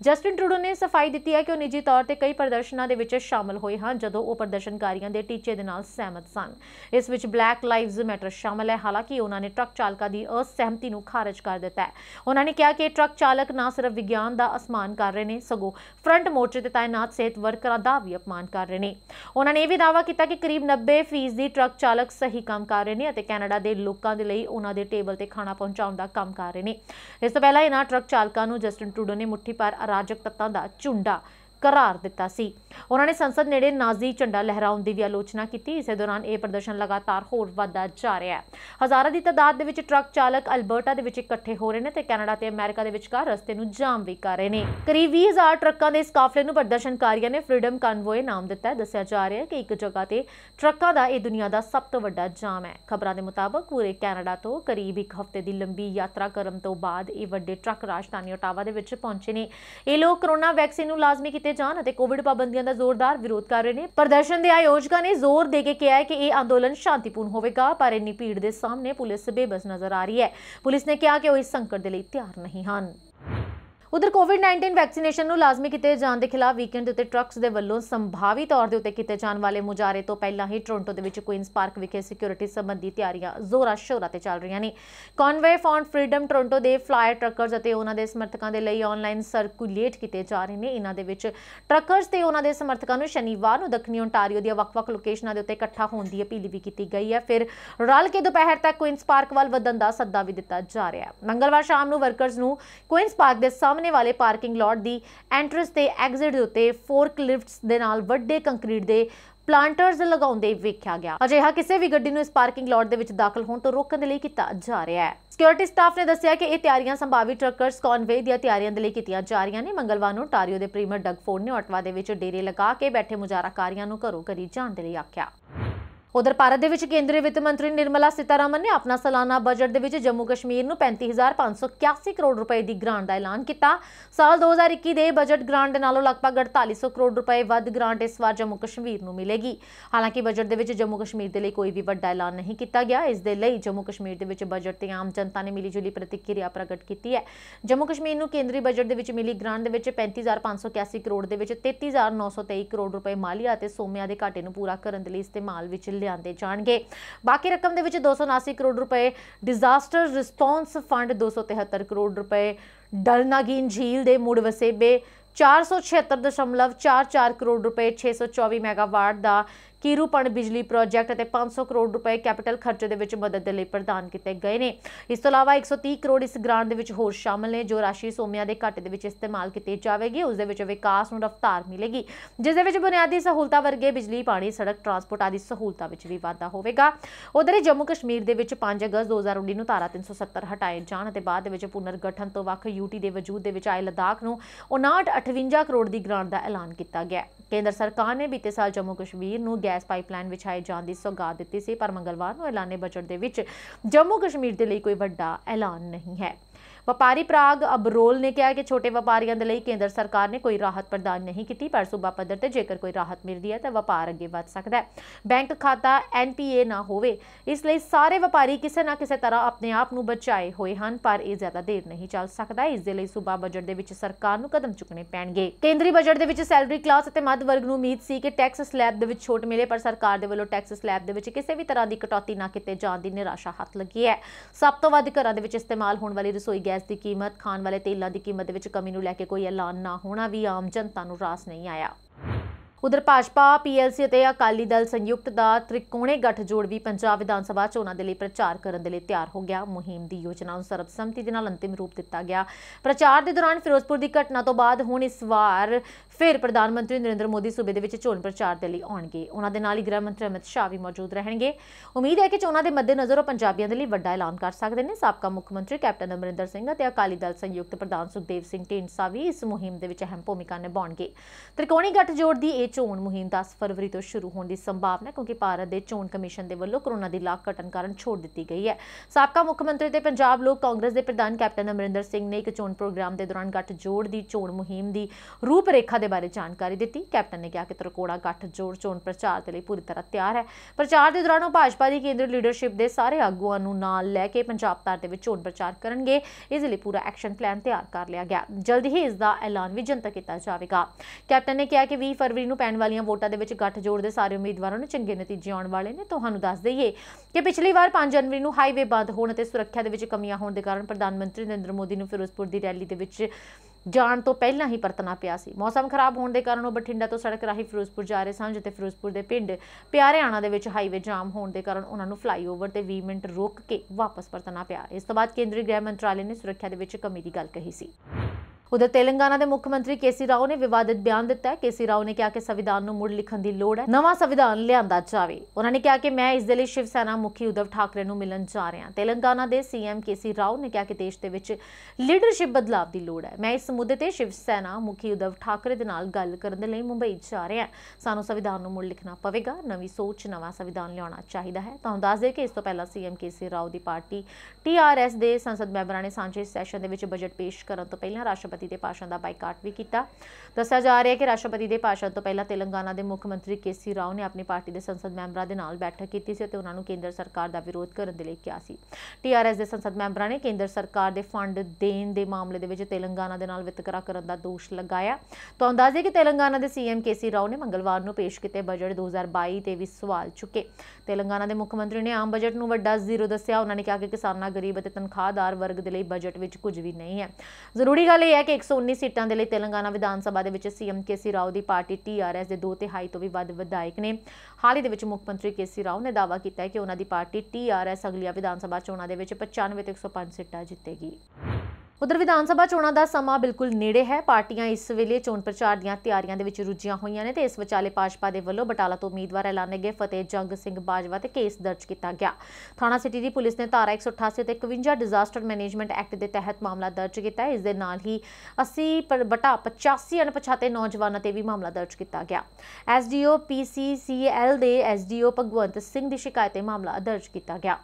ਜਸਟਿਨ ਟਰੂਡੋ ਨੇ ਸਫਾਈ ਦਿੱਤੀ ਹੈ ਕਿ ਉਹ ਨਿੱਜੀ ਤੌਰ ਤੇ ਕਈ ਪ੍ਰਦਰਸ਼ਨਾਂ ਦੇ ਵਿੱਚ ਸ਼ਾਮਲ ਹੋਏ ਹਨ ਜਦੋਂ ਉਹ ਪ੍ਰਦਰਸ਼ਨਕਾਰੀਆਂ ਦੇ ਟੀਚੇ ਦੇ ਨਾਲ ਸਹਿਮਤ ਸਨ ਇਸ ਵਿੱਚ ਬਲੈਕ ਲਾਈਵਜ਼ ਮੈਟਰ ਸ਼ਾਮਲ ਹੈ ਹਾਲਾਂਕਿ ਉਹਨਾਂ ਨੇ ਟਰੱਕ ਚਾਲਕਾਂ ਦੀ ਅਸਹਿਮਤੀ ਨੂੰ ਖਾਰਜ ਕਰ ਦਿੱਤਾ ਹੈ ਉਹਨਾਂ ਨੇ ਕਿਹਾ ਕਿ ਟਰੱਕ ਚਾਲਕ ਨਾ ਸਿਰਫ ਵਿਗਿਆਨ ਦਾ ਅਸਮਾਨ ਕਰ ਰਹੇ ਨੇ ਸਗੋਂ ਫਰੰਟ ਮੋਰਚੇ ਤੇ ਤਾਇਨਾਤ ਸਿਹਤ ਵਰਕਰਾਂ ਦਾ ਵੀ ਅਪਮਾਨ ਕਰ ਰਹੇ ਨੇ ਉਹਨਾਂ ਨੇ ਇਹ ਵੀ ਦਾਅਵਾ ਕੀਤਾ ਕਿ ਕਰੀਬ 90% ਦੀ ਟਰੱਕ ਚਾਲਕ ਸਹੀ ਕੰਮ ਕਰ ਰਹੇ ਨੇ ਅਤੇ ਕੈਨੇਡਾ ਦੇ ਲੋਕਾਂ ਦੇ ਲਈ ਉਹਨਾਂ ਦੇ ਟੇਬਲ ਤੇ ਖਾਣਾ ਪਹੁੰਚਾਉਣ ਦਾ ਕੰਮ ਕਰ ਰਹੇ ਨੇ ਇਸ ਤੋਂ ਪਹਿਲਾਂ ਇਹਨਾਂ ਟਰੱਕ ਚਾਲਕਾਂ ਨੂੰ ਜਸਟਿਨ ਟਰੂਡੋ ਨੇ ਮੁੱਠੀ ਪਰ ਅਰਾਜਕ ਤੱਤਾਂ ਦਾ ਝੁੰਡਾ ਕਰਾਰ ਦਿੱਤਾ ਸੀ ਉਹਨਾਂ ਨੇ ਸੰਸਦ ਨੇੜੇ ਨਾਜ਼ੀ ਝੰਡਾ ਲਹਿਰਾਉਣ ਦੀ ਵੀ ਆਲੋਚਨਾ ਕੀਤੀ ਇਸੇ ਦੌਰਾਨ ਇਹ ਪ੍ਰਦਰਸ਼ਨ ਲਗਾਤਾਰ ਹੋਰ ਵਧਦਾ ਜਾ ਰਿਹਾ ਹੈ ਹਜ਼ਾਰਾਂ ਦੀ ਤਾਦਾਦ ਦੇ ਵਿੱਚ ਟਰੱਕ ਚਾਲਕ ਅਲਬਰਟਾ ਦੇ ਵਿੱਚ ਇਕੱਠੇ ਹੋ ਰਹੇ ਨੇ ਤੇ ਕੈਨੇਡਾ ਤੇ ਅਮਰੀਕਾ ਦੇ ਵਿਚਕਾਰ ਰਸਤੇ ਨੂੰ ਜਾਮ ਵੀ ਕਰ ਰਹੇ ਨੇ ਕਰੀਬ 20000 ਟਰੱਕਾਂ ਦੇ ਇਸ ਕਾਫਲੇ ਨੂੰ ਪ੍ਰਦਰਸ਼ਨਕਾਰੀਆਂ ਨੇ ਫ੍ਰੀडम ਕਨਵੋਏ ਨਾਮ ਦਿੱਤਾ ਹੈ ਦੱਸਿਆ ਜਾ ਰਿਹਾ ਹੈ ਕਿ ਇੱਕ ਜਗ੍ਹਾ ਤੇ ਟਰੱਕਾਂ ਦਾ ਇਹ ਦੁਨੀਆ ਦਾ ਸਭ ਤੋਂ ਵੱਡਾ ਜਾਮ ਹੈ ਖਬਰਾਂ ਦੇ ਮੁਤਾਬਕ ਪੂਰੇ ਕੈਨੇਡਾ ਤੋਂ ਕਰੀਬ ਇੱਕ ਹਫ਼ਤੇ ਦੀ ਲੰਬੀ ਯਾਤਰਾ ਕਰਨ ਤੋਂ ਬਾਅਦ ਇਹ ਵੱਡੇ ਟਰੱਕ ਰਾਜਧਾਨੀ ਓਟਾਵਾ ਦੇ ਵਿੱਚ ਪਹੁੰਚੇ ਨੇ ਇਹ ਲੋਕ ਕਰੋਨਾ ਵੈਕਸੀਨ ਨੂੰ ਲਾਜ਼ਮੀ ਕੀਤੇ ਜਾਣ ਅਤੇ ਕੋਵਿਡ ਪਾਬੰਦੀਆਂ ਦਾ ਜ਼ੋਰਦਾਰ ਵਿਰੋਧ ਕਰ ਰਹੇ ਨੇ ਪ੍ਰਦਰਸ਼ਨ ਦੇ ਆਯੋਜਕਾਂ ਨੇ ਜ਼ੋਰ ਦੇ ਕੇ ਕਿਹਾ ਹੈ ਕਿ ਇਹ ਅੰਦੋਲਨ ਸ਼ਾਂਤੀਪੂਰਨ ਹੋਵੇਗਾ ਪਰ ਇੰਨੀ ਭੀੜ ਦੇ ਸਾਹਮਣੇ ਪੁਲਿਸ ਬੇਬਸ ਨਜ਼ਰ ਆ ਰਹੀ ਹੈ ਪੁਲਿਸ ਨੇ ਕਿਹਾ ਕਿ ਉਹ ਇਸ ਸੰਕਟ ਦੇ ਲਈ ਤਿਆਰ ਨਹੀਂ ਹਨ ਉਧਰ ਕੋਵਿਡ-19 ਵੈਕਸੀਨੇਸ਼ਨ ਨੂੰ ਲਾਜ਼ਮੀ ਕੀਤੇ ਜਾਣ ਦੇ ਖਿਲਾਫ ਵੀਕਐਂਡ ਦੇ ਉੱਤੇ ਟਰੱਕਸ ਦੇ ਵੱਲੋਂ ਸੰਭਾਵੀ ਤੌਰ ਦੇ ਉੱਤੇ ਕੀਤੇ ਜਾਣ ਵਾਲੇ ਮੁਜਾਰੇ ਤੋਂ ਪਹਿਲਾਂ ਹੀ ਟੋਰਾਂਟੋ ਦੇ ਵਿੱਚ ਕੁਇਨਸ ਪਾਰਕ ਵਿਖੇ ਸਿਕਿਉਰਿਟੀ ਸੰਬੰਧੀ ਤਿਆਰੀਆਂ ਜ਼ੋਰਾਂ ਸ਼ੋਰਾਂ ਤੇ ਚੱਲ ਰਹੀਆਂ ਨੇ ਕਨਵੇ ਫਾਰ ਫਰੀडम ਟੋਰਾਂਟੋ ਦੇ ਫਲਾਇਰ ਟਰੱਕਰਸ ਅਤੇ ਉਹਨਾਂ ਦੇ ਸਮਰਥਕਾਂ ਦੇ ਲਈ ਆਨਲਾਈਨ ਸਰਕੂਲੇਟ ਕੀਤੇ ਜਾ ਰਹੇ ਨੇ ਇਹਨਾਂ ਦੇ ਵਿੱਚ ਟਰੱਕਰਸ ਤੇ ਉਹਨਾਂ ਦੇ ਸਮਰਥਕਾਂ ਨੂੰ ਸ਼ਨੀਵਾਰ ਨੂੰ ਦੱਖਣੀ ਓਨਟਾਰੀਓ ਦੀਆਂ ਵੱਖ-ਵੱਖ ਲੋਕੇਸ਼ਨਾਂ ਦੇ ਉੱਤੇ ਇਕੱਠਾ ਹੋਣ ਦੀ ਅਪੀਲ ਵੀ ਕੀਤੀ ਗਈ ਹੈ ਫਿਰ ਰਲ ਕੇ ਦੁਪਹਿਰ ਤੱਕ ਕੁਇਨਸ ਪਾਰਕ ਵੱਲ ਵਧਣ ਦਾ ਸੱਦਾ ਵੀ ਦਿੱਤਾ ਜਾ ਰਿਹਾ ਹੈ ਮੰਗਲਵਾਰ ਸ਼ਾਮ ਨੂੰ ਵਰਕਰਸ ਨੂੰ ਕੁਇਨਸ ਪਾਰਕ ਦੇ ਸਾਹਮਣੇ ਸਾਹਮਣੇ ਵਾਲੇ ਪਾਰਕਿੰਗ ਲੋਟ ਦੀ ਐਂਟਰੈਂਸ ਤੇ ਐਗਜ਼ਿਟ ਦੇ ਉੱਤੇ ਫੋਰਕ ਲਿਫਟਸ ਦੇ ਨਾਲ ਵੱਡੇ ਕੰਕਰੀਟ ਦੇ ਪਲਾਂਟਰਸ ਲਗਾਉਂਦੇ ਵੇਖਿਆ ਗਿਆ ਅਜਿਹਾ ਕਿਸੇ ਵੀ ਗੱਡੀ ਨੂੰ ਇਸ ਪਾਰਕਿੰਗ ਲੋਟ ਦੇ ਵਿੱਚ ਦਾਖਲ ਹੋਣ ਤੋਂ ਰੋਕਣ ਦੇ ਲਈ ਕੀਤਾ ਜਾ ਰਿਹਾ ਹੈ ਸਿਕਿਉਰਿਟੀ ਸਟਾਫ ਨੇ ਦੱਸਿਆ ਕਿ ਇਹ ਤਿਆਰੀਆਂ ਸੰਭਾਵੀ ਟਰੱਕਰਸ ਕਨਵੇ ਦੀਆਂ ਤਿਆਰੀਆਂ ਦੇ ਲਈ ਕੀਤੀਆਂ ਜਾ ਰਹੀਆਂ ਨੇ ਮੰਗਲਵਾਰ ਨੂੰ ਟਾਰੀਓ ਦੇ ਪ੍ਰੀਮੀਅਰ ਡਗਫੋਰਡ ਨੇ ਆਟਵਾ ਦੇ ਵਿੱਚ ਡੇਰੇ ਲਗਾ ਕੇ ਬੈਠੇ ਮੁਜ਼ਾਰਾਕਾਰੀਆਂ ਨੂੰ ਘਰੋਂ ਘਰੀ ਜਾਣ ਦੇ ਲਈ ਆਖਿਆ ਉਧਰ ਭਾਰਤ ਦੇ ਵਿੱਚ ਕੇਂਦਰੀ ਵਿੱਤ ਮੰਤਰੀ ਨਿਰਮਲਾ ਸਿਤਾਰਾਮਨ ਨੇ ਆਪਣਾ ਸਾਲਾਨਾ ਬਜਟ ਦੇ ਵਿੱਚ ਜੰਮੂ ਕਸ਼ਮੀਰ ਨੂੰ 35581 ਕਰੋੜ ਰੁਪਏ ਦੀ ਗ੍ਰਾਂਟ ਦਾ ਐਲਾਨ ਕੀਤਾ ਸਾਲ 2021 ਦੇ ਬਜਟ ਗ੍ਰਾਂਟ ਨਾਲੋਂ ਲਗਭਗ 4800 ਕਰੋੜ ਰੁਪਏ ਵੱਧ ਗ੍ਰਾਂਟ ਇਸ ਵਾਰ ਜੰਮੂ ਕਸ਼ਮੀਰ ਨੂੰ ਮਿਲੇਗੀ ਹਾਲਾਂਕਿ ਬਜਟ ਦੇ ਵਿੱਚ ਜੰਮੂ ਕਸ਼ਮੀਰ ਦੇ ਲਈ ਕੋਈ ਵੀ ਵੱਡਾ ਐਲਾਨ ਨਹੀਂ ਕੀਤਾ ਗਿਆ ਇਸ ਦੇ ਲਈ ਜੰਮੂ ਕਸ਼ਮੀਰ ਦੇ ਵਿੱਚ ਬਜਟ ਤੇ ਆਮ ਜਨਤਾ ਨੇ ਮਿਲੀ ਜੁਲੀ ਪ੍ਰਤੀਕਿਰਿਆ ਪ੍ਰਗਟ ਕੀਤੀ ਹੈ ਜੰਮੂ ਕਸ਼ਮੀਰ ਨੂੰ ਕੇਂਦਰੀ ਬਜਟ ਦੇ ਵਿੱਚ ਮਿਲੀ ਗ੍ਰਾਂਟ ਦੇ ਵਿੱਚ 35581 ਕਰੋੜ ਦੇ ਵਿੱਚ 33923 ਕਰੋੜ ਰੁਪਏ ਮਾਲੀਆ ਅਤੇ ਸੋਮਿਆ ਦੇ ਘਾਟੇ ਨੂੰ ਪੂਰਾ ਕਰਨ ਦੇ ਲਈ ਇਸਤੇਮਾਲ ਵਿੱਚ ਲਿਆਂਦੇ ਜਾਣਗੇ ਬਾਕੀ ਰਕਮ ਦੇ ਵਿੱਚ 279 ਕਰੋੜ ਰੁਪਏ ਡਿਜ਼ਾਸਟਰ ਰਿਸਪੌਂਸ ਫੰਡ 273 ਕਰੋੜ ਰੁਪਏ ਡਲਨਾਗੀਨ ਝੀਲ ਦੇ ਮੁੜ ਵਸੇਬੇ 476.44 ਕਰੋੜ ਰੁਪਏ 624 ਮੈਗਾਵਾਟ ਦਾ ਕੀਰੂਪਣ ਬਿਜਲੀ ਪ੍ਰੋਜੈਕਟ ਅਤੇ 500 ਕਰੋੜ ਰੁਪਏ ਕੈਪੀਟਲ ਖਰਚੇ ਦੇ ਵਿੱਚ ਮਦਦ ਦੇ ਲਈ ਪ੍ਰਦਾਨ ਕੀਤੇ ਗਏ ਨੇ ਇਸ ਤੋਂ ਇਲਾਵਾ 130 ਕਰੋੜ ਇਸ ਗ੍ਰਾਂਟ ਦੇ ਵਿੱਚ ਹੋਰ ਸ਼ਾਮਲ ਨੇ ਜੋ ਰਾਸ਼ੀ ਸੋਮਿਆਂ ਦੇ ਘਾਟੇ ਦੇ ਵਿੱਚ ਇਸਤੇਮਾਲ ਕੀਤੀ ਜਾਵੇਗੀ ਉਸ ਦੇ ਵਿੱਚ ਵਿਕਾਸ ਨੂੰ ਰਫ਼ਤਾਰ ਮਿਲੇਗੀ ਜਿਸ ਦੇ ਵਿੱਚ ਬੁਨਿਆਦੀ ਸਹੂਲਤਾਂ ਵਰਗੇ ਬਿਜਲੀ ਪਾਣੀ ਸੜਕ ਟਰਾਂਸਪੋਰਟ ਆਦਿ ਸਹੂਲਤਾਂ ਵਿੱਚ ਵੀ ਵਾਧਾ ਹੋਵੇਗਾ ਉਧਰ ਜੰਮੂ ਕਸ਼ਮੀਰ ਦੇ ਵਿੱਚ 5 ਅਗਸਤ 2019 ਨੂੰ ਧਾਰਾ 370 ਹਟਾਏ ਜਾਣ ਅਤੇ ਬਾਅਦ ਦੇ ਵਿੱਚ ਪੁਨਰ ਗਠਨ ਤੋਂ ਵੱਖ ਯੂਟੀ ਦੇ ਵਜੂਦ ਦੇ ਵਿੱਚ ਆਏ ਲਦਾਖ ਨੂੰ 59 58 ਕਰੋੜ ਦੀ ਗ੍ਰਾਂਟ ਦਾ ਐਲਾਨ ਕੀਤਾ ਗਿਆ ਕੇਂਦਰ ਸਰਕਾਰ ਨੇ ਬੀਤੇ ਸਾਲ ਜੰਮੂ ਕਸ਼ਮੀਰ ਨੂੰ ਗੈਰ ਗੈਸ ਪਾਈਪਲਾਈਨ ਵਿਛਾਏ ਜਾਣ ਦੀ ਸੌਗਾਤ ਦਿੱਤੀ ਸੀ ਪਰ ਮੰਗਲਵਾਰ ਨੂੰ ਐਲਾਨੇ ਬਜਟ ਦੇ ਵਿੱਚ ਜੰਮੂ ਕਸ਼ਮੀਰ ਦੇ ਲਈ ਕੋਈ ਵੱਡਾ ਐਲਾਨ ਨਹੀਂ ਹੈ ਵਪਾਰੀ ਪ੍ਰਾਗ ਅਬਰੋਲ ਨੇ ਕਿਹਾ ਕਿ ਛੋਟੇ ਵਪਾਰੀਆਂ ਦੇ ਲਈ ਕੇਂਦਰ ਸਰਕਾਰ ਨੇ ਕੋਈ ਰਾਹਤ ਪ੍ਰਦਾਨ ਨਹੀਂ ਕੀਤੀ ਪਰ ਸੂਬਾ ਪੱਧਰ ਤੇ ਜੇਕਰ ਕੋਈ ਰਾਹਤ ਮਿਲਦੀ ਹੈ ਤਾਂ ਵਪਾਰ ਅੱਗੇ ਵਧ ਸਕਦਾ ਹੈ ਬੈਂਕ ਖਾਤਾ ਐਨਪੀਏ ਨਾ ਹੋਵੇ ਇਸ ਲਈ ਸਾਰੇ ਵਪਾਰੀ ਕਿਸੇ ਨਾ ਕਿਸੇ ਤਰ੍ਹਾਂ ਆਪਣੇ ਆਪ ਨੂੰ ਬਚਾਏ ਹੋਏ ਹਨ ਪਰ ਇਹ ਜ਼ਿਆਦਾ ਦੇਰ ਨਹੀਂ ਚੱਲ ਸਕਦਾ ਇਸ ਦੇ ਲਈ ਸੂਬਾ ਬਜਟ ਦੇ ਵਿੱਚ ਸਰਕਾਰ ਨੂੰ ਕਦਮ ਚੁੱਕਣੇ ਪੈਣਗੇ ਕੇਂਦਰੀ ਬਜਟ ਦੇ ਵਿੱਚ ਸੈਲਰੀ ਕਲਾਸ ਅਤੇ ਮੱਧ ਵਰਗ ਨੂੰ ਉਮੀਦ ਸੀ ਕਿ ਟੈਕਸ ਸਲੈਬ ਦੇ ਵਿੱਚ ਛੋਟ ਮਿਲੇ ਪਰ ਸਰਕਾਰ ਦੇ ਵੱਲੋਂ ਟੈਕਸ ਸਲੈਬ ਦੇ ਵਿੱਚ ਕਿਸੇ ਵੀ ਤਰ੍ਹਾਂ ਦੀ ਕਟੌਤੀ ਨਾ ਕੀਤੇ ਜਾਣ ਦੀ ਨਿਰਾਸ਼ਾ ਹੱਥ ਲੱਗੀ ਹੈ ਸਭ ਤੋਂ ਵੱਧ ਘਰਾਂ ਦੇ ਵਿੱਚ ਇਸਤੇਮਾਲ ਹੋਣ ਵਾਲੀ ਰਸੋਈ ਗੈਸ ਗੈਸ ਦੀ ਕੀਮਤ ਖਾਣ ਵਾਲੇ ਤੇਲਾਂ ਦੀ ਕੀਮਤ ਦੇ ਵਿੱਚ ਕਮੀ ਨੂੰ ਲੈ ਕੇ ਕੋਈ ਐਲਾਨ ਨਾ ਹੋਣਾ ਵੀ ਆਮ ਜਨਤਾ ਨੂੰ ਰਾਸ ਨਹੀਂ ਆਇਆ ਉਧਰ ਭਾਜਪਾ ਪੀਐਲਸੀ ਅਤੇ ਅਕਾਲੀ ਦਲ ਸੰਯੁਕਤ ਦਾ ਤ੍ਰਿਕੋਣੇ ਗੱਠਜੋੜ ਵੀ ਪੰਜਾਬ ਵਿਧਾਨ ਸਭਾ ਚੋਣਾਂ ਦੇ ਲਈ ਪ੍ਰਚਾਰ ਕਰਨ ਦੇ ਲਈ ਤਿਆਰ ਹੋ ਗਿਆ ਮੁਹਿੰਮ ਦੀ ਯੋਜਨਾ ਨੂੰ ਸਰਬਸੰਮਤੀ ਦੇ ਨਾਲ ਅੰਤਿਮ ਰੂਪ ਦਿੱਤਾ ਗਿਆ ਪ੍ਰਚਾਰ ਦੇ ਦੌਰਾਨ ਫਿਰੋਜ਼ਪੁਰ ਦੀ ਘਟਨਾ ਤੋਂ ਬਾਅਦ ਹੁਣ ਇਸ ਵਾਰ ਫਿਰ ਪ੍ਰਧਾਨ ਮੰਤਰੀ ਨਰਿੰਦਰ ਮੋਦੀ ਸੂਬੇ ਦੇ ਵਿੱਚ ਚੋਣ ਪ੍ਰਚਾਰ ਦੇ ਲਈ ਆਉਣਗੇ ਉਹਨਾਂ ਦੇ ਨਾਲ ਹੀ ਗ੍ਰਹਿ ਮੰਤਰੀ ਅਮਿਤ ਸ਼ਾਹ ਵੀ ਮੌਜੂਦ ਰਹਿਣਗੇ ਉਮੀਦ ਹੈ ਕਿ ਚੋਣਾਂ ਦੇ ਮੱਦੇਨਜ਼ਰ ਉਹ ਪੰਜਾਬੀਆਂ ਦੇ ਲਈ ਵੱਡਾ ਐਲਾਨ ਕਰ ਸਕਦੇ ਨੇ ਸਾਬਕਾ ਮੁੱਖ ਮੰਤਰੀ ਕੈਪਟਨ ਅਮਰਿੰਦਰ ਸਿੰਘ ਅਤੇ ਅਕਾਲੀ ਦਲ ਸੰਯੁਕਤ ਪ੍ਰਧਾਨ ਸੁਖਦੇਵ ਸਿੰਘ ਢੀਂਡਸਾ ਵੀ ਇਸ ਮੁਹਿੰਮ ਦੇ ਵਿੱਚ ਅਹਿਮ ਭੂਮਿਕਾ ਨਿਭਾਉਣਗੇ ਤ੍ਰਿਕੋਣੀ ਗੱਠਜੋੜ ਦੀ ਇਹ ਚੋਣ ਮੁਹਿੰਮ 10 ਫਰਵਰੀ ਤੋਂ ਸ਼ੁਰੂ ਹੋਣ ਦੀ ਸੰਭਾਵਨਾ ਕਿਉਂਕਿ ਭਾਰਤ ਦੇ ਚੋਣ ਕਮਿਸ਼ਨ ਦੇ ਵੱਲੋਂ ਕਰੋਨਾ ਦੀ ਲਾਗ ਘਟਣ ਕਾਰਨ ਛੋੜ ਦਿੱਤੀ ਗਈ ਹੈ ਸਾਬਕਾ ਮੁੱਖ ਮੰਤਰੀ ਤੇ ਪੰਜਾਬ ਲੋਕ ਕਾਂਗਰਸ ਦੇ ਪ੍ਰਧਾਨ ਕੈਪਟਨ ਅਮਰਿੰਦਰ ਸਿੰਘ ਨੇ ਇੱਕ ਚੋਣ ਪ੍ਰੋਗਰਾਮ ਦੇ ਦੌਰਾਨ ਗੱਠ ਜੋੜ ਦੀ ਚੋਣ ਮੁਹਿੰਮ ਦੀ ਰੂਪ ਰੇਖਾ ਦੇ ਬਾਰੇ ਜਾਣਕਾਰੀ ਦਿੱਤੀ ਕੈਪਟਨ ਨੇ ਕਿਹਾ ਕਿ ਤਰਕੋੜਾ ਗੱਠ ਜੋੜ ਚੋਣ ਪ੍ਰਚਾਰ ਦੇ ਲਈ ਪੂਰੀ ਤਰ੍ਹਾਂ ਤਿਆਰ ਹੈ ਪ੍ਰਚਾਰ ਦੇ ਦੌਰਾਨ ਉਹ ਭਾਜਪਾ ਦੀ ਕੇਂਦਰ ਲੀਡਰਸ਼ਿਪ ਦੇ ਸਾਰੇ ਆਗੂਆਂ ਨੂੰ ਨਾਲ ਲੈ ਕੇ ਪੰਜਾਬ ਤਰ ਦੇ ਵਿੱਚ ਚੋਣ ਪ੍ਰਚਾਰ ਕਰਨਗੇ ਇਸ ਲਈ ਪੂਰਾ ਐਕਸ਼ਨ ਪਲਾਨ ਤਿਆਰ ਕਰ ਲਿਆ ਗਿਆ ਜਲਦੀ ਹੀ ਇਸ ਦਾ ਐਲਾਨ ਵੀ ਜਨਤਾ ਕੀਤਾ ਜਾਵੇਗਾ ਕੈਪਟਨ ਨੇ ਕਿਹਾ ਕਿ 20 ਫਰਵਰੀ ਨੂੰ ਨੂੰ ਪੈਣ ਵਾਲੀਆਂ ਵੋਟਾਂ ਦੇ ਵਿੱਚ ਗੱਠਜੋੜ ਦੇ ਸਾਰੇ ਉਮੀਦਵਾਰਾਂ ਨੂੰ ਚੰਗੇ ਨਤੀਜੇ ਆਉਣ ਵਾਲੇ ਨੇ ਤੁਹਾਨੂੰ ਦੱਸ ਦਈਏ ਕਿ ਪਿਛਲੀ ਵਾਰ 5 ਜਨਵਰੀ ਨੂੰ ਹਾਈਵੇ ਬੰਦ ਹੋਣ ਅਤੇ ਸੁਰੱਖਿਆ ਦੇ ਵਿੱਚ ਕਮੀਆਂ ਹੋਣ ਦੇ ਕਾਰਨ ਪ੍ਰਧਾਨ ਮੰਤਰੀ ਨਰਿੰਦਰ ਮੋਦੀ ਨੂੰ ਫਿਰੋਜ਼ਪੁਰ ਦੀ ਰੈਲੀ ਦੇ ਵਿੱਚ ਜਾਣ ਤੋਂ ਪਹਿਲਾਂ ਹੀ ਪਰਤਣਾ ਪਿਆ ਸੀ ਮੌਸਮ ਖਰਾਬ ਹੋਣ ਦੇ ਕਾਰਨ ਉਹ ਬਠਿੰਡਾ ਤੋਂ ਸੜਕ ਰਾਹੀਂ ਫਿਰੋਜ਼ਪੁਰ ਜਾ ਰਹੇ ਸਨ ਜਿੱਥੇ ਫਿਰੋਜ਼ਪੁਰ ਦੇ ਪਿੰਡ ਪਿਆਰੇਆਣਾ ਦੇ ਵਿੱਚ ਹਾਈਵੇ ਜਾਮ ਹੋਣ ਦੇ ਕਾਰਨ ਉਹਨਾਂ ਨੂੰ ਫਲਾਈਓਵਰ ਤੇ 20 ਮਿੰਟ ਰੁਕ ਕੇ ਵਾਪਸ ਪਰਤਣਾ ਪਿਆ ਇਸ ਤੋਂ ਬਾਅਦ ਕੇਂਦਰੀ ਗ੍ਰਹਿ ਮੰਤਰਾਲੇ ਨੇ ਸੁਰੱਖਿਆ ਦੇ ਵਿੱਚ ਕਮੀ ਦੀ ਗੱਲ ਕਹੀ ਸੀ ਉਧਰ ਤੇਲੰਗਾਨਾ ਦੇ ਮੁੱਖ ਮੰਤਰੀ ਕੇਸੀ ਰਾਓ ਨੇ ਵਿਵਾਦਿਤ ਬਿਆਨ ਦਿੱਤਾ ਹੈ ਕੇਸੀ ਰਾਓ ਨੇ ਕਿਹਾ ਕਿ ਸੰਵਿਧਾਨ ਨੂੰ ਮੁੜ ਲਿਖਣ ਦੀ ਲੋੜ ਹੈ ਨਵਾਂ ਸੰਵਿਧਾਨ ਲਿਆਂਦਾ ਜਾਵੇ ਉਹਨਾਂ ਨੇ ਕਿਹਾ ਕਿ ਮੈਂ ਇਸ ਦੇ ਲਈ ਸ਼ਿਵ ਸੈਨਾ ਮੁਖੀ ਉਦਵ ਠਾਕਰੇ ਨੂੰ ਮਿਲਣ ਜਾ ਰਿਹਾ ਤੇਲੰਗਾਨਾ ਦੇ ਸੀਐਮ ਕੇਸੀ ਰਾਓ ਨੇ ਕਿਹਾ ਕਿ ਦੇਸ਼ ਦੇ ਵਿੱਚ ਲੀਡਰਸ਼ਿਪ ਬਦਲਾਅ ਦੀ ਲੋੜ ਹੈ ਮੈਂ ਇਸ ਮੁੱਦੇ ਤੇ ਸ਼ਿਵ ਸੈਨਾ ਮੁਖੀ ਉਦਵ ਠਾਕਰੇ ਦੇ ਨਾਲ ਗੱਲ ਕਰਨ ਦੇ ਲਈ ਮੁੰਬਈ ਜਾ ਰਿਹਾ ਸਾਨੂੰ ਸੰਵਿਧਾਨ ਨੂੰ ਮੁੜ ਲਿਖਣਾ ਪਵੇਗਾ ਨਵੀਂ ਸੋਚ ਨਵਾਂ ਸੰਵਿਧਾਨ ਲਿਆਉਣਾ ਚਾਹੀਦਾ ਹੈ ਤੁਹਾਨੂੰ ਦੱਸ ਦੇ ਕਿ ਇਸ ਤੋਂ ਪਹਿਲਾਂ ਸੀਐਮ ਕੇਸੀ ਰਾਓ ਦੀ ਪਾਰਟੀ ਟੀਆਰਐਸ ਦੇ ਸੰਸਦ ਮੈਂਬਰਾਂ ਨੇ ਸਾਂਝੇ ਸੈਸ਼ਨ ਦੇ ਵਿੱਚ ਬਜਟ ਪੇਸ਼ ਕਰਨ ਤੋਂ ਪਹਿਲਾਂ ਰਾਸ਼ਟਰਪਤੀ ਰਾਸ਼ਟਰਪਤੀ ਦੇ ਭਾਸ਼ਣ ਦਾ ਬਾਈਕਾਟ ਵੀ ਕੀਤਾ ਦੱਸਿਆ ਜਾ ਰਿਹਾ ਹੈ ਕਿ ਰਾਸ਼ਟਰਪਤੀ ਦੇ ਭਾਸ਼ਣ ਤੋਂ ਪਹਿਲਾਂ ਤੇਲੰਗਾਨਾ ਦੇ ਮੁੱਖ ਮੰਤਰੀ ਕੇਸੀ ਰਾਓ ਨੇ ਆਪਣੀ ਪਾਰਟੀ ਦੇ ਸੰਸਦ ਮੈਂਬਰਾਂ ਦੇ ਨਾਲ ਬੈਠਕ ਕੀਤੀ ਸੀ ਅਤੇ ਉਹਨਾਂ ਨੂੰ ਕੇਂਦਰ ਸਰਕਾਰ ਦਾ ਵਿਰੋਧ ਕਰਨ ਦੇ ਲਈ ਕਿਹਾ ਸੀ ਟੀਆਰਐਸ ਦੇ ਸੰਸਦ ਮੈਂਬਰਾਂ ਨੇ ਕੇਂਦਰ ਸਰਕਾਰ ਦੇ ਫੰਡ ਦੇਣ ਦੇ ਮਾਮਲੇ ਦੇ ਵਿੱਚ ਤੇਲੰਗਾਨਾ ਦੇ ਨਾਲ ਵਿਤਕਰਾ ਕਰਨ ਦਾ ਦੋਸ਼ ਲਗਾਇਆ ਤਾਂ ਅੰਦਾਜ਼ੇ ਕਿ ਤੇਲੰਗਾਨਾ ਦੇ ਸੀਐਮ ਕੇਸੀ ਰਾਓ ਨੇ ਮੰਗਲਵਾਰ ਨੂੰ ਪੇਸ਼ ਕੀਤੇ ਬਜਟ 2022 ਤੇ ਵੀ ਸਵਾਲ ਚੁੱਕੇ ਤੇਲੰਗਾਨਾ ਦੇ ਮੁੱਖ ਮੰਤਰੀ ਨੇ ਆਮ ਬਜਟ ਨੂੰ ਵੱਡਾ ਜ਼ੀਰੋ ਦੱਸਿਆ ਉਹਨਾਂ ਨੇ ਕਿਹਾ ਕਿ ਕਿਸਾਨਾਂ ਗਰੀਬ ਅਤੇ ਤਨਖਾਹਦਾਰ ਵਰਗ ਦੇ ਲਈ ਬਜਟ ਵਿੱਚ ਕੁਝ ਵੀ ਨਹੀਂ ਹੈ ਜ਼ਰੂਰੀ ਗੱਲ ਇਹ ਹੈ ਕਿ 119 ਸੀਟਾਂ ਦੇ ਲਈ ਤੇਲੰਗਾਨਾ ਵਿਧਾਨ ਸਭਾ ਦੇ ਵਿੱਚ ਸੀਐਮ ਕੇਸੀ ਰਾਓ ਦੀ ਪਾਰਟੀ ਟੀਆਰਐਸ ਦੇ ਦੋ ਤਿਹਾਈ ਤੋਂ ਵੀ ਵੱਧ ਵਿਧਾਇਕ ਨੇ ਹਾਲ ਹੀ ਦੇ ਵਿੱਚ ਮੁੱਖ ਮੰਤਰੀ ਕੇਸੀ ਰਾਓ ਨੇ ਦਾਅਵਾ ਕੀਤਾ ਹੈ ਕਿ ਉਹਨਾਂ ਦੀ ਪਾਰਟੀ ਟੀਆਰਐਸ ਅਗਲੀਆਂ ਵਿਧਾਨ ਸਭਾ ਚੋਣਾਂ ਦੇ ਵਿੱਚ 95 ਤੋਂ 105 ਸੀਟਾਂ ਜਿੱਤੇਗੀ ਉਧਰ ਵਿਧਾਨ ਸਭਾ ਚੋਣਾਂ ਦਾ ਸਮਾਂ ਬਿਲਕੁਲ ਨੇੜੇ ਹੈ ਪਾਰਟੀਆਂ ਇਸ ਵੇਲੇ ਚੋਣ ਪ੍ਰਚਾਰ ਦੀਆਂ ਤਿਆਰੀਆਂ ਦੇ ਵਿੱਚ ਰੁੱਝੀਆਂ ਹੋਈਆਂ ਨੇ ਤੇ ਇਸ ਵਿਚਾਲੇ ਪਾਸ਼ਪਾ ਦੇ ਵੱਲੋਂ ਬਟਾਲਾ ਤੋਂ ਉਮੀਦਵਾਰ ਐਲਾਨੇ ਗਏ ਫਤਿਹ ਜੰਗ ਸਿੰਘ ਬਾਜਵਾ ਤੇ ਕੇਸ ਦਰਜ ਕੀਤਾ ਗਿਆ ਥਾਣਾ ਸਿਟੀ ਦੀ ਪੁਲਿਸ ਨੇ ਧਾਰਾ 188 ਤੇ 51 ਡਿਜ਼ਾਸਟਰ ਮੈਨੇਜਮੈਂਟ ਐਕਟ ਦੇ ਤਹਿਤ ਮਾਮਲਾ ਦਰਜ ਕੀਤਾ ਹੈ ਇਸ ਦੇ ਨਾਲ ਹੀ 80 ਬਟਾ 85 ਅਣਪਛਾਤੇ ਨੌਜਵਾਨਾਂ ਤੇ ਵੀ ਮਾਮਲਾ ਦਰਜ ਕੀਤਾ ਗਿਆ ਐਸਡੀਓ ਪੀਸੀਸੀਐਲ ਦੇ ਐਸਡੀਓ ਭਗਵੰਤ ਸਿੰਘ ਦੀ ਸ਼ਿਕਾਇਤ ਤੇ ਮਾਮਲਾ ਦਰਜ ਕੀਤਾ ਗਿਆ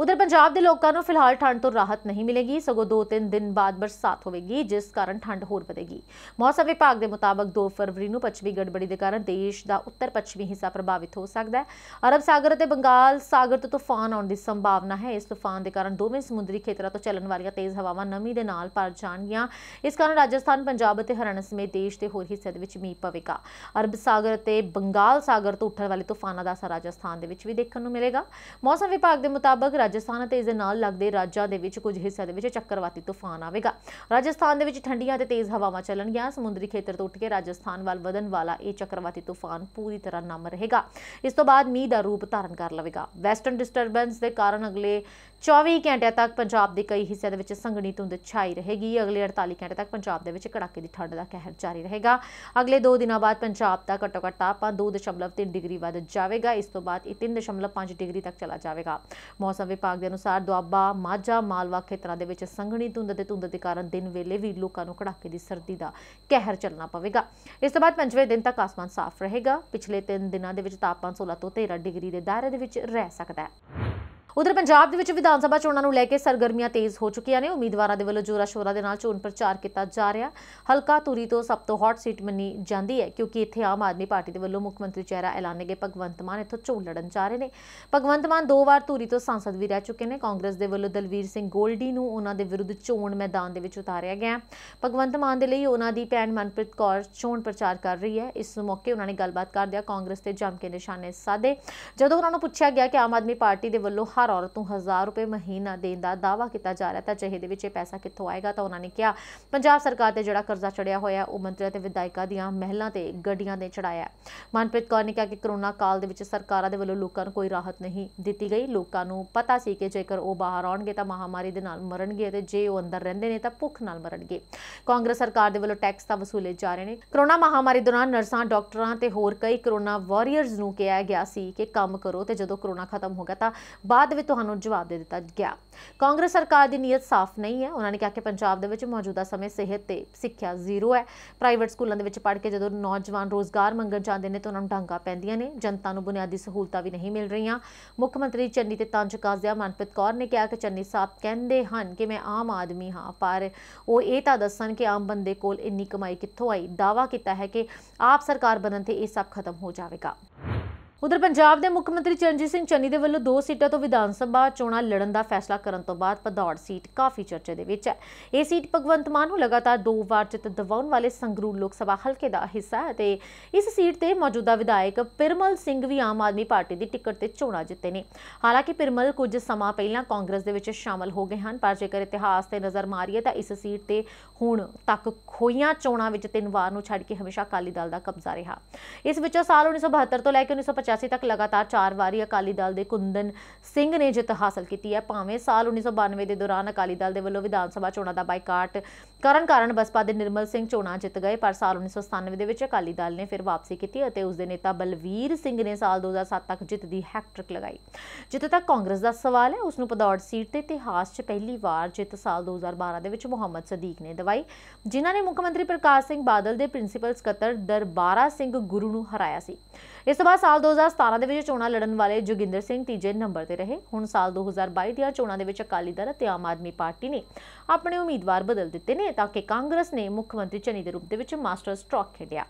ਉਧਰ ਪੰਜਾਬ ਦੇ ਲੋਕਾਂ ਨੂੰ ਫਿਲਹਾਲ ਠੰਡ ਤੋਂ ਰਾਹਤ ਨਹੀਂ ਮਿਲੇਗੀ ਸਗੋਂ 2-3 ਦਿਨ ਬਾਅਦ ਬਰਸਾਤ ਹੋਵੇਗੀ ਜਿਸ ਕਾਰਨ ਠੰਡ ਹੋਰ ਵਧੇਗੀ ਮੌਸਮ ਵਿਭਾਗ ਦੇ ਮੁਤਾਬਕ 2 ਫਰਵਰੀ ਨੂੰ ਪੱਛਮੀ ਗੜਬੜੀ ਦੇ ਕਾਰਨ ਦੇਸ਼ ਦਾ ਉੱਤਰ ਪੱਛਮੀ ਹਿੱਸਾ ਪ੍ਰਭਾਵਿਤ ਹੋ ਸਕਦਾ ਹੈ ਅਰਬ ਸਾਗਰ ਅਤੇ ਬੰਗਾਲ ਸਾਗਰ ਤੋਂ ਤੂਫਾਨ ਆਉਣ ਦੀ ਸੰਭਾਵਨਾ ਹੈ ਇਸ ਤੂਫਾਨ ਦੇ ਕਾਰਨ ਦੋਵੇਂ ਸਮੁੰਦਰੀ ਖੇਤਰਾਂ ਤੋਂ ਚੱਲਣ ਵਾਲੀਆਂ ਤੇਜ਼ ਹਵਾਵਾਂ ਨਮੀ ਦੇ ਨਾਲ ਭਰ ਜਾਣਗੀਆਂ ਇਸ ਕਾਰਨ ਰਾਜਸਥਾਨ ਪੰਜਾਬ ਅਤੇ ਹਰਿਆਣਾ ਸਮੇਤ ਦੇਸ਼ ਦੇ ਹੋਰ ਹਿੱਸਿਆਂ ਦੇ ਵਿੱਚ ਮੀਂਹ ਪਵੇਗਾ ਅਰਬ ਸਾਗਰ ਅਤੇ ਬੰਗਾਲ ਸਾਗਰ ਤੋਂ ਉੱਠਣ ਵਾਲੇ ਤੂਫਾਨਾਂ ਦਾ ਅਸਰ ਰਾਜਸਥਾਨ ਦੇ ਵਿੱਚ ਵੀ ਦੇਖਣ ਨੂੰ ਮਿਲੇਗਾ ਮੌਸਮ ਵਿਭਾਗ ਦੇ ਮੁਤਾਬਕ ਰਾਜਸਥਾਨ ਅਤੇ ਇਸ ਦੇ ਨਾਲ ਲੱਗਦੇ ਰਾਜਾਂ ਦੇ ਵਿੱਚ ਕੁਝ ਹਿੱਸਿਆਂ ਦੇ ਵਿੱਚ ਚੱਕਰਵਾਤੀ ਤੂਫਾਨ ਆਵੇਗਾ ਰਾਜਸਥਾਨ ਦੇ ਵਿੱਚ ਠੰਡੀਆਂ ਤੇ ਤੇਜ਼ ਹਵਾਵਾਂ ਚੱਲਣਗੀਆਂ ਸਮੁੰਦਰੀ ਖੇਤਰ ਤੋਂ ਉੱਠ ਕੇ ਰਾਜਸਥਾਨ ਵੱਲ ਵਧਣ ਵਾਲਾ ਇਹ ਚੱਕਰਵਾਤੀ ਤੂਫਾਨ ਪੂਰੀ ਤਰ੍ਹਾਂ ਨਮ ਰਹੇਗਾ ਇਸ ਤੋਂ ਬਾਅਦ ਮੀਂਹ ਦਾ ਰੂਪ ਧਾਰਨ ਕਰ ਲਵੇਗਾ ਵੈਸਟਰਨ ਡਿਸਟਰਬੈਂਸ ਦੇ ਕਾਰਨ ਅਗਲੇ 24 ਘੰਟਿਆਂ ਤੱਕ ਪੰਜਾਬ ਦੇ ਕਈ ਹਿੱਸਿਆਂ ਦੇ ਵਿੱਚ ਸੰਘਣੀ ਧੁੰਦ ਛਾਈ ਰਹੇਗੀ ਅਗਲੇ 48 ਘੰਟੇ ਤੱਕ ਪੰਜਾਬ ਦੇ ਵਿੱਚ ਕੜਾਕੇ ਦੀ ਠੰਡ ਦਾ ਕਹਿਰ ਜਾਰੀ ਰਹੇਗਾ ਅਗਲੇ 2 ਦਿਨਾਂ ਬਾਅਦ ਪੰਜਾਬ ਦਾ ਘੱਟੋ ਘੱਟ ਤਾਪਮਾਨ 2.3 ਡਿਗਰੀ ਵੱਧ ਜਾਵੇਗਾ ਇਸ ਤੋਂ ਬਾਅਦ ਇਹ 3.5 ਡਿਗਰੀ ਤੱਕ ਚਲਾ ਜਾਵੇਗਾ ਮੌਸਮ ਵਿਭਾਗ ਦੇ ਅਨੁਸਾਰ ਦੁਆਬਾ ਮਾਝਾ ਮਾਲਵਾ ਖੇਤਰਾਂ ਦੇ ਵਿੱਚ ਸੰਘਣੀ ਧੁੰਦ ਤੇ ਧੁੰਦ ਦੇ ਕਾਰਨ ਦਿਨ ਵੇਲੇ ਵੀ ਲੋਕਾਂ ਨੂੰ ਕੜਾਕੇ ਦੀ ਸਰਦੀ ਦਾ ਕਹਿਰ ਚੱਲਣਾ ਪਵੇਗਾ ਇਸ ਤੋਂ ਬਾਅਦ ਪੰਜਵੇਂ ਦਿਨ ਤੱਕ ਆਸਮਾਨ ਸਾਫ਼ ਰਹੇਗਾ ਪਿਛਲੇ 3 ਦਿਨਾਂ ਦੇ ਵਿੱਚ ਤਾਪਮਾਨ 16 ਤੋਂ 13 ਡਿਗਰੀ ਦੇ ਦਾਇਰੇ ਦੇ ਵਿੱਚ ਰਹਿ ਸਕਦਾ ਹੈ ਉਧਰ ਪੰਜਾਬ ਦੇ ਵਿੱਚ ਵਿਧਾਨ ਸਭਾ ਚੋਣਾਂ ਨੂੰ ਲੈ ਕੇ ਸਰਗਰਮੀਆਂ ਤੇਜ਼ ਹੋ ਚੁੱਕੀਆਂ ਨੇ ਉਮੀਦਵਾਰਾਂ ਦੇ ਵੱਲੋਂ ਜ਼ੋਰਾ ਸ਼ੋਰਾ ਦੇ ਨਾਲ ਚੋਣ ਪ੍ਰਚਾਰ ਕੀਤਾ ਜਾ ਰਿਹਾ ਹਲਕਾ ਤੂਰੀ ਤੋਂ ਸਭ ਤੋਂ ਹੌਟ ਸੀਟ ਮੰਨੀ ਜਾਂਦੀ ਹੈ ਕਿਉਂਕਿ ਇੱਥੇ ਆਮ ਆਦਮੀ ਪਾਰਟੀ ਦੇ ਵੱਲੋਂ ਮੁੱਖ ਮੰਤਰੀ ਚਿਹਰਾ ਐਲਾਨੇ ਗਏ ਭਗਵੰਤ ਮਾਨ ਇੱਥੋਂ ਚੋਣ ਲੜਨ ਜਾ ਰਹੇ ਨੇ ਭਗਵੰਤ ਮਾਨ ਦੋ ਵਾਰ ਤੂਰੀ ਤੋਂ ਸੰਸਦ ਵੀ ਰਹਿ ਚੁੱਕੇ ਨੇ ਕਾਂਗਰਸ ਦੇ ਵੱਲੋਂ ਦਲਵੀਰ ਸਿੰਘ ਗੋਲਡੀ ਨੂੰ ਉਹਨਾਂ ਦੇ ਵਿਰੁੱਧ ਚੋਣ ਮੈਦਾਨ ਦੇ ਵਿੱਚ ਉਤਾਰਿਆ ਗਿਆ ਭਗਵੰਤ ਮਾਨ ਦੇ ਲਈ ਉਹਨਾਂ ਦੀ ਭੈਣ ਮਨਪ੍ਰੀਤ ਕੌਰ ਚੋਣ ਪ੍ਰਚਾਰ ਕਰ ਰਹੀ ਹੈ ਇਸ ਮੌਕੇ ਉਹਨਾਂ ਨੇ ਗੱਲਬਾਤ ਕਰਦਿਆਂ ਕਾਂਗਰਸ ਤੇ ਜੰਮ ਕੇ ਨਿਸ਼ਾਨੇ ਸਾਧੇ ਜਦੋਂ ਉਹਨਾਂ ਨੂੰ ਪੁੱਛਿਆ ਗਿਆ ਕਿ ਆਮ ਆਦਮੀ ਪਾਰਟੀ ਦੇ ਵੱਲੋਂ ਹਰ ਔਰਤ ਨੂੰ 1000 ਰੁਪਏ ਮਹੀਨਾ ਦੇਣ ਦਾ ਦਾਵਾ ਕੀਤਾ ਜਾ ਰਿਹਾ ਤਾਂ ਚਾਹੇ ਦੇ ਵਿੱਚ ਇਹ ਪੈਸਾ ਕਿੱਥੋਂ ਆਏਗਾ ਤਾਂ ਉਹਨਾਂ ਨੇ ਕਿਹਾ ਪੰਜਾਬ ਸਰਕਾਰ ਤੇ ਜਿਹੜਾ ਕਰਜ਼ਾ ਚੜਿਆ ਹੋਇਆ ਉਹ ਮੰਤਰੀਆਂ ਤੇ ਵਿਧਾਇਕਾਂ ਦੀਆਂ ਮਹਿਲਾਂ ਤੇ ਗੱਡੀਆਂ ਦੇ ਚੜਾਇਆ ਮਨਪ੍ਰੀਤ ਕੌਰ ਨੇ ਕਿਹਾ ਕਿ ਕਰੋਨਾ ਕਾਲ ਦੇ ਵਿੱਚ ਸਰਕਾਰਾਂ ਦੇ ਵੱਲੋਂ ਲੋਕਾਂ ਨੂੰ ਕੋਈ ਰਾਹਤ ਨਹੀਂ ਦਿੱਤੀ ਗਈ ਲੋਕਾਂ ਨੂੰ ਪਤਾ ਸੀ ਕਿ ਜੇਕਰ ਉਹ ਬਾਹਰ ਆਉਣਗੇ ਤਾਂ ਮਹਾਮਾਰੀ ਦੇ ਨਾਲ ਮਰਨਗੇ ਤੇ ਜੇ ਉਹ ਅੰਦਰ ਰਹਿੰਦੇ ਨੇ ਤਾਂ ਭੁੱਖ ਨਾਲ ਮਰਨਗੇ ਕਾਂਗਰਸ ਸਰਕਾਰ ਦੇ ਵੱਲੋਂ ਟੈਕਸ ਤਾਂ ਵਸੂਲੇ ਜਾ ਰਹੇ ਨੇ ਕਰੋਨਾ ਮਹਾਮਾਰੀ ਦੌਰਾਨ ਨਰਸਾਂ ਡਾਕਟਰਾਂ ਤੇ ਹੋਰ ਕਈ ਕਰੋਨਾ ਵਾਰੀਅਰਸ ਨੂੰ ਕਿਹਾ ਗਿਆ ਸੀ ਕਿ ਕੰਮ ਕਰੋ ਤੇ ਜਦੋਂ ਕਰੋਨਾ ਖਤਮ ਹੋ ਗਿਆ ਤਾਂ ਬਾਅਦ ਬਾਅਦ ਵਿੱਚ ਤੁਹਾਨੂੰ ਜਵਾਬ ਦੇ ਦਿੱਤਾ ਗਿਆ ਕਾਂਗਰਸ ਸਰਕਾਰ ਦੀ ਨੀਅਤ ਸਾਫ਼ ਨਹੀਂ ਹੈ ਉਹਨਾਂ ਨੇ ਕਿਹਾ ਕਿ ਪੰਜਾਬ ਦੇ ਵਿੱਚ ਮੌਜੂਦਾ ਸਮੇਂ ਸਿਹਤ ਤੇ ਸਿੱਖਿਆ ਜ਼ੀਰੋ ਹੈ ਪ੍ਰਾਈਵੇਟ ਸਕੂਲਾਂ ਦੇ ਵਿੱਚ ਪੜ੍ਹ ਕੇ ਜਦੋਂ ਨੌਜਵਾਨ ਰੋਜ਼ਗਾਰ ਮੰਗਣ ਜਾਂਦੇ ਨੇ ਤਾਂ ਉਹਨਾਂ ਨੂੰ ਡਾਂਗਾ ਪੈਂਦੀਆਂ ਨੇ ਜਨਤਾ ਨੂੰ ਬੁਨਿਆਦੀ ਸਹੂਲਤਾਂ ਵੀ ਨਹੀਂ ਮਿਲ ਰਹੀਆਂ ਮੁੱਖ ਮੰਤਰੀ ਚੰਨੀ ਤੇ ਤੰਜ ਕਾਜ਼ਿਆ ਮਨਪ੍ਰੀਤ ਕੌਰ ਨੇ ਕਿਹਾ ਕਿ ਚੰਨੀ ਸਾਹਿਬ ਕਹਿੰਦੇ ਹਨ ਕਿ ਮੈਂ ਆਮ ਆਦਮੀ ਹਾਂ ਪਰ ਉਹ ਇਹ ਤਾਂ ਦੱਸਣ ਕਿ ਆਮ ਬੰਦੇ ਕੋਲ ਇੰਨੀ ਕਮਾਈ ਕਿੱਥੋਂ ਆਈ ਦਾਵਾ ਕੀਤਾ ਹੈ ਕਿ ਆਪ ਸਰਕਾਰ ਬਣਨ ਤੇ ਇਹ ਸਭ ਖਤਮ ਹੋ ਜਾਵੇਗਾ ਉਧਰ ਪੰਜਾਬ ਦੇ ਮੁੱਖ ਮੰਤਰੀ ਚਰਨਜੀਤ ਸਿੰਘ ਚੰਨੀ ਦੇ ਵੱਲੋਂ ਦੋ ਸੀਟਾਂ ਤੋਂ ਵਿਧਾਨ ਸਭਾ ਚੋਣਾਂ ਲੜਨ ਦਾ ਫੈਸਲਾ ਕਰਨ ਤੋਂ ਬਾਅਦ ਪਧੌੜ ਸੀਟ ਕਾਫੀ ਚਰਚੇ ਦੇ ਵਿੱਚ ਹੈ ਇਹ ਸੀਟ ਭਗਵੰਤ ਮਾਨ ਨੂੰ ਲਗਾਤਾਰ ਦੋ ਵਾਰ ਜਿੱਤ ਦਿਵਾਉਣ ਵਾਲੇ ਸੰਗਰੂਰ ਲੋਕ ਸਭਾ ਹਲਕੇ ਦਾ ਹਿੱਸਾ ਹੈ ਤੇ ਇਸ ਸੀਟ ਤੇ ਮੌਜੂਦਾ ਵਿਧਾਇਕ ਪਿਰਮਲ ਸਿੰਘ ਵੀ ਆਮ ਆਦਮੀ ਪਾਰਟੀ ਦੀ ਟਿਕਟ ਤੇ ਚੋਣਾਂ ਜਿੱਤੇ ਨੇ ਹਾਲਾਂਕਿ ਪਿਰਮਲ ਕੁਝ ਸਮਾਂ ਪਹਿਲਾਂ ਕਾਂਗਰਸ ਦੇ ਵਿੱਚ ਸ਼ਾਮਲ ਹੋ ਗਏ ਹਨ ਪਰ ਜੇਕਰ ਇਤਿਹਾਸ ਤੇ ਨਜ਼ਰ ਮਾਰੀਏ ਤਾਂ ਇਸ ਸੀਟ ਤੇ ਹੁਣ ਤੱਕ ਖੋਈਆਂ ਚੋਣਾਂ ਵਿੱਚ ਤਿੰਨ ਵਾਰ ਨੂੰ ਛੱਡ ਕੇ ਹਮੇਸ਼ਾ ਅਕਾਲੀ ਦਲ ਦਾ ਕਬਜ਼ਾ ਰਿਹਾ ਇਸ ਵਿੱਚੋਂ ਸਾਲ 1972 ਤੋਂ ਲੈ ਕੇ 1950 1985 ਤੱਕ ਲਗਾਤਾਰ ਚਾਰ ਵਾਰੀ ਅਕਾਲੀ ਦਲ ਦੇ ਕੁੰਦਨ ਸਿੰਘ ਨੇ ਜਿੱਤ ਹਾਸਲ ਕੀਤੀ ਹੈ ਭਾਵੇਂ ਸਾਲ 1992 ਦੇ ਦੌਰਾਨ ਅਕਾਲੀ ਦਲ ਦੇ ਵੱਲੋਂ ਵਿਧਾਨ ਸਭਾ ਚੋਣਾਂ ਦਾ ਬਾਈਕਾਟ ਕਰਨ ਕਾਰਨ ਬਸਪਾ ਦੇ ਨਿਰਮਲ ਸਿੰਘ ਚੋਣਾਂ ਜਿੱਤ ਗਏ ਪਰ ਸਾਲ 1997 ਦੇ ਵਿੱਚ ਅਕਾਲੀ ਦਲ ਨੇ ਫਿਰ ਵਾਪਸੀ ਕੀਤੀ ਅਤੇ ਉਸ ਦੇ ਨੇਤਾ ਬਲਵੀਰ ਸਿੰਘ ਨੇ ਸਾਲ 2007 ਤੱਕ ਜਿੱਤ ਦੀ ਹੈਟ੍ਰਿਕ ਲਗਾਈ ਜਿੱਤੇ ਤੱਕ ਕਾਂਗਰਸ ਦਾ ਸਵਾਲ ਹੈ ਉਸ ਨੂੰ ਪਦੌੜ ਸੀਟ ਤੇ ਇਤਿਹਾਸ 'ਚ ਪਹਿਲੀ ਵਾਰ ਜਿੱਤ ਸਾਲ 2012 ਦੇ ਵਿੱਚ ਮੁਹੰਮਦ ਸਦੀਕ ਨੇ ਦਵਾਈ ਜਿਨ੍ਹਾਂ ਨੇ ਮੁੱਖ ਮੰਤਰੀ ਪ੍ਰਕਾਸ਼ ਸਿੰਘ ਬਾਦਲ ਦੇ ਪ੍ਰਿੰਸੀਪਲ ਸਕੱਤਰ ਦਰਬਾਰਾ ਸਿੰਘ ਗੁਰੂ ਨੂੰ ਹਰਾਇਆ ਸੀ ਇਸ ਤੋਂ ਬਾਅਦ ਸਾਲ 2017 ਦੇ ਵਿੱਚ ਚੋਣਾਂ ਲੜਨ ਵਾਲੇ ਜੋਗਿੰਦਰ ਸਿੰਘ ਤੀਜੇ ਨੰਬਰ ਤੇ ਰਹੇ ਹੁਣ ਸਾਲ 2022 ਦੀਆਂ ਚੋਣਾਂ ਦੇ ਵਿੱਚ ਅਕਾਲੀ ਦਲ ਅਤੇ ਆਮ ਆਦਮੀ ਪਾਰਟੀ ਨੇ ਆਪਣੇ ਉਮੀਦਵਾਰ ਬਦਲ ਦਿੱਤੇ ਨੇ ਤਾਂ ਕਿ ਕਾਂਗਰਸ ਨੇ ਮੁੱਖ ਮੰਤਰੀ ਚਨੀ ਦੇ ਰੂਪ ਦੇ ਵਿੱਚ ਮਾਸਟਰ ਸਟ੍ਰੋਕ ਖੇਡਿਆ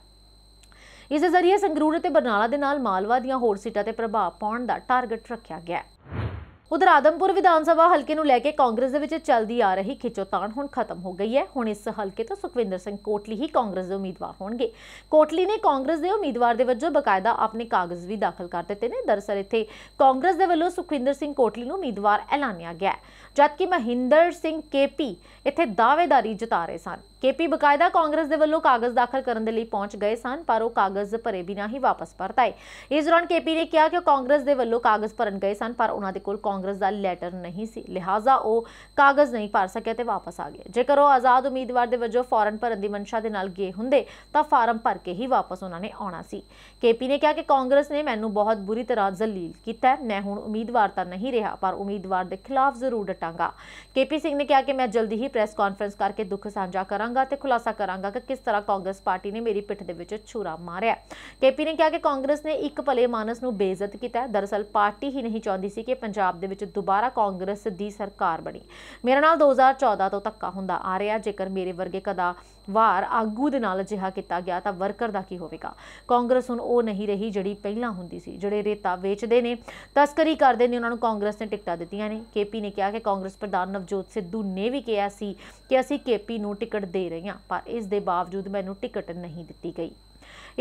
ਇਸ ਦੇ ਜ਼ਰੀਏ ਸੰਗਰੂਰ ਅਤੇ ਬਰਨਾਲਾ ਦੇ ਨਾਲ ਮਾਲਵਾ ਦੀਆਂ ਹੋਰ ਸੀਟਾਂ ਤੇ ਪ੍ਰਭਾਵ ਪਾਉਣ ਦਾ ਟਾਰਗੇਟ ਰੱਖਿਆ ਗਿਆ ਹੈ ਉਧਰ ਆਦਮਪੁਰ ਵਿਧਾਨ ਸਭਾ ਹਲਕੇ ਨੂੰ ਲੈ ਕੇ ਕਾਂਗਰਸ ਦੇ ਵਿੱਚ ਚੱਲਦੀ ਆ ਰਹੀ ਖਿੱਚੋਤਾਣ ਹੁਣ ਖਤਮ ਹੋ ਗਈ ਹੈ ਹੁਣ ਇਸ ਹਲਕੇ ਤੋਂ ਸੁਖਵਿੰਦਰ ਸਿੰਘ ਕੋਟਲੀ ਹੀ ਕਾਂਗਰਸ ਦੇ ਉਮੀਦਵਾਰ ਹੋਣਗੇ ਕੋਟਲੀ ਨੇ ਕਾਂਗਰਸ ਦੇ ਉਮੀਦਵਾਰ ਦੇ ਵਜੋਂ ਬਕਾਇਦਾ ਆਪਣੇ ਕਾਗਜ਼ ਵੀ ਦਾਖਲ ਕਰ ਦਿੱਤੇ ਨੇ ਦਰਸਲ ਇੱਥੇ ਕਾਂਗਰਸ ਦੇ ਵੱਲੋਂ ਸੁਖਵਿੰਦਰ ਸਿੰਘ ਕੋਟਲੀ ਨੂੰ ਉਮੀਦਵਾਰ ਐਲਾਨਿਆ ਗਿਆ ਜਦਕਿ ਮਹਿੰਦਰ ਸਿੰਘ ਕੇਪੀ ਇੱਥੇ ਦਾਅਵੇਦਾਰੀ ਜਤਾ ਰਹੇ ਸਨ ਕੇਪੀ ਬਕਾਇਦਾ ਕਾਂਗਰਸ ਦੇ ਵੱਲੋਂ ਕਾਗਜ਼ ਦਾਖਲ ਕਰਨ ਦੇ ਲਈ ਪਹੁੰਚ ਗਏ ਸਨ ਪਰ ਉਹ ਕਾਗਜ਼ ਭਰੇ ਬਿਨਾਂ ਹੀ ਵਾਪਸ ਪਰਤ ਆਏ ਇਸ ਦੌਰਾਨ ਕੇਪੀ ਨੇ ਕਿਹਾ ਕਿ ਕਾਂਗਰਸ ਦੇ ਵੱਲੋਂ ਕਾਗਜ਼ ਭਰਨ ਗਏ ਸਨ ਪਰ ਉਹਨਾਂ ਦੇ ਕੋਲ ਕਾਂਗਰਸ ਦਾ ਲੈਟਰ ਨਹੀਂ ਸੀ ਲਿਹਾਜ਼ਾ ਉਹ ਕਾਗਜ਼ ਨਹੀਂ ਭਰ ਸਕਿਆ ਤੇ ਵਾਪਸ ਆ ਗਏ ਜੇਕਰ ਉਹ ਆਜ਼ਾਦ ਉਮੀਦਵਾਰ ਦੇ ਵਜੋਂ ਫੌਰਨ ਭਰਨ ਦੀ ਮਨਸ਼ਾ ਦੇ ਨਾਲ ਗਏ ਹੁੰਦੇ ਤਾਂ ਫਾਰਮ ਭਰ ਕੇ ਹੀ ਵਾਪਸ ਉਹਨਾਂ ਨੇ ਆਉਣਾ ਸੀ ਕੇਪੀ ਨੇ ਕਿਹਾ ਕਿ ਕਾਂਗਰਸ ਨੇ ਮੈਨੂੰ ਬਹੁਤ ਬੁਰੀ ਤਰ੍ਹਾਂ ਜ਼ਲੀਲ ਕੀਤਾ ਮੈਂ ਹੁਣ ਉਮੀਦਵਾਰ ਤਾਂ ਨਹੀਂ ਰਿਹਾ ਪਰ ਉਮੀਦਵਾਰ ਦੇ ਖਿਲਾਫ ਜ਼ਰੂਰ ਡਟਾਂਗਾ ਕੇਪੀ ਸਿੰਘ ਨੇ ਕਿਹਾ ਕਿ ਮੈਂ ਜਲਦੀ ਹੀ ਪ੍ਰੈਸ ਕਾਨਫਰੰਸ ਕਰਕੇ ਦੁੱਖ ਸਾਂਝਾ ਕਰਾਂਗਾ ਕਰਾਂਗਾ ਤੇ ਖੁਲਾਸਾ ਕਰਾਂਗਾ ਕਿ ਕਿਸ ਤਰ੍ਹਾਂ ਕਾਂਗਰਸ ਪਾਰਟੀ ਨੇ ਮੇਰੀ ਪਿੱਠ ਦੇ ਵਿੱਚ ਛੁਰਾ ਮਾਰਿਆ ਕੇਪੀ ਨੇ ਕਿਹਾ ਕਿ ਕਾਂਗਰਸ ਨੇ ਇੱਕ ਭਲੇ ਮਾਨਸ ਨੂੰ ਬੇਇੱਜ਼ਤ ਕੀਤਾ ਦਰਸਲ ਪਾਰਟੀ ਹੀ ਨਹੀਂ ਚਾਹੁੰਦੀ ਸੀ ਕਿ ਪੰਜਾਬ ਦੇ ਵਿੱਚ ਦੁਬਾਰਾ ਕਾਂਗਰਸ ਦੀ ਸਰਕਾਰ ਬਣੀ ਮੇਰੇ ਨਾਲ 2014 ਤੋਂ ਧੱਕਾ ਹੁੰਦਾ ਆ ਰਿਹਾ ਜੇਕਰ ਮੇਰੇ ਵਰਗੇ ਕਦਾ ਵਾਰ ਆਗੂ ਦੇ ਨਾਲ ਅਜਿਹਾ ਕੀਤਾ ਗਿਆ ਤਾਂ ਵਰਕਰ ਦਾ ਕੀ ਹੋਵੇਗਾ ਕਾਂਗਰਸ ਹੁਣ ਉਹ ਨਹੀਂ ਰਹੀ ਜਿਹੜੀ ਪਹਿਲਾਂ ਹੁੰਦੀ ਸੀ ਜਿਹੜੇ ਰੇਤਾ ਵੇਚਦੇ ਨੇ ਤਸਕਰੀ ਕਰਦੇ ਨੇ ਉਹਨਾਂ ਨੂੰ ਕਾਂਗਰਸ ਨੇ ਟਿਕਟਾਂ ਦਿੱਤੀਆਂ ਨੇ ਕੇਪੀ ਨੇ ਕਿਹਾ ਕਿ ਕਾਂਗਰਸ ਪ੍ਰਧਾਨ ਨਵਜੋਤ ਸਿੱਧੂ ਨੇ ਵੀ ਕਿਹਾ ਸੀ ਕਿ ਅਸੀਂ ਕੇਪੀ ਨੂੰ ਟਿਕਟ ਦੇ ਰਹੀ ਹਾਂ ਪਰ ਇਸ ਦੇ ਬਾਵਜੂਦ ਮੈਨੂੰ ਟਿਕਟ ਨਹੀਂ ਦਿੱਤੀ ਗਈ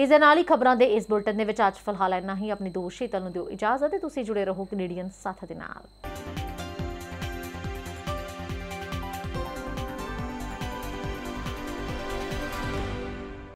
ਇਸ ਦੇ ਨਾਲ ਹੀ ਖਬਰਾਂ ਦੇ ਇਸ ਬੁਲਟਨ ਦੇ ਵਿੱਚ ਅੱਜ ਫਿਲਹਾਲ ਇੰਨਾ ਹੀ ਆਪਣੀ ਦੋਸ਼ੀ ਤਲ ਨੂੰ ਦਿਓ ਇਜਾਜ਼ਤ ਤੇ ਤੁਸੀਂ ਜੁੜੇ ਰਹੋ ਕੈਨੇਡੀਅਨ ਸਾਥ ਦੇ ਨਾਲ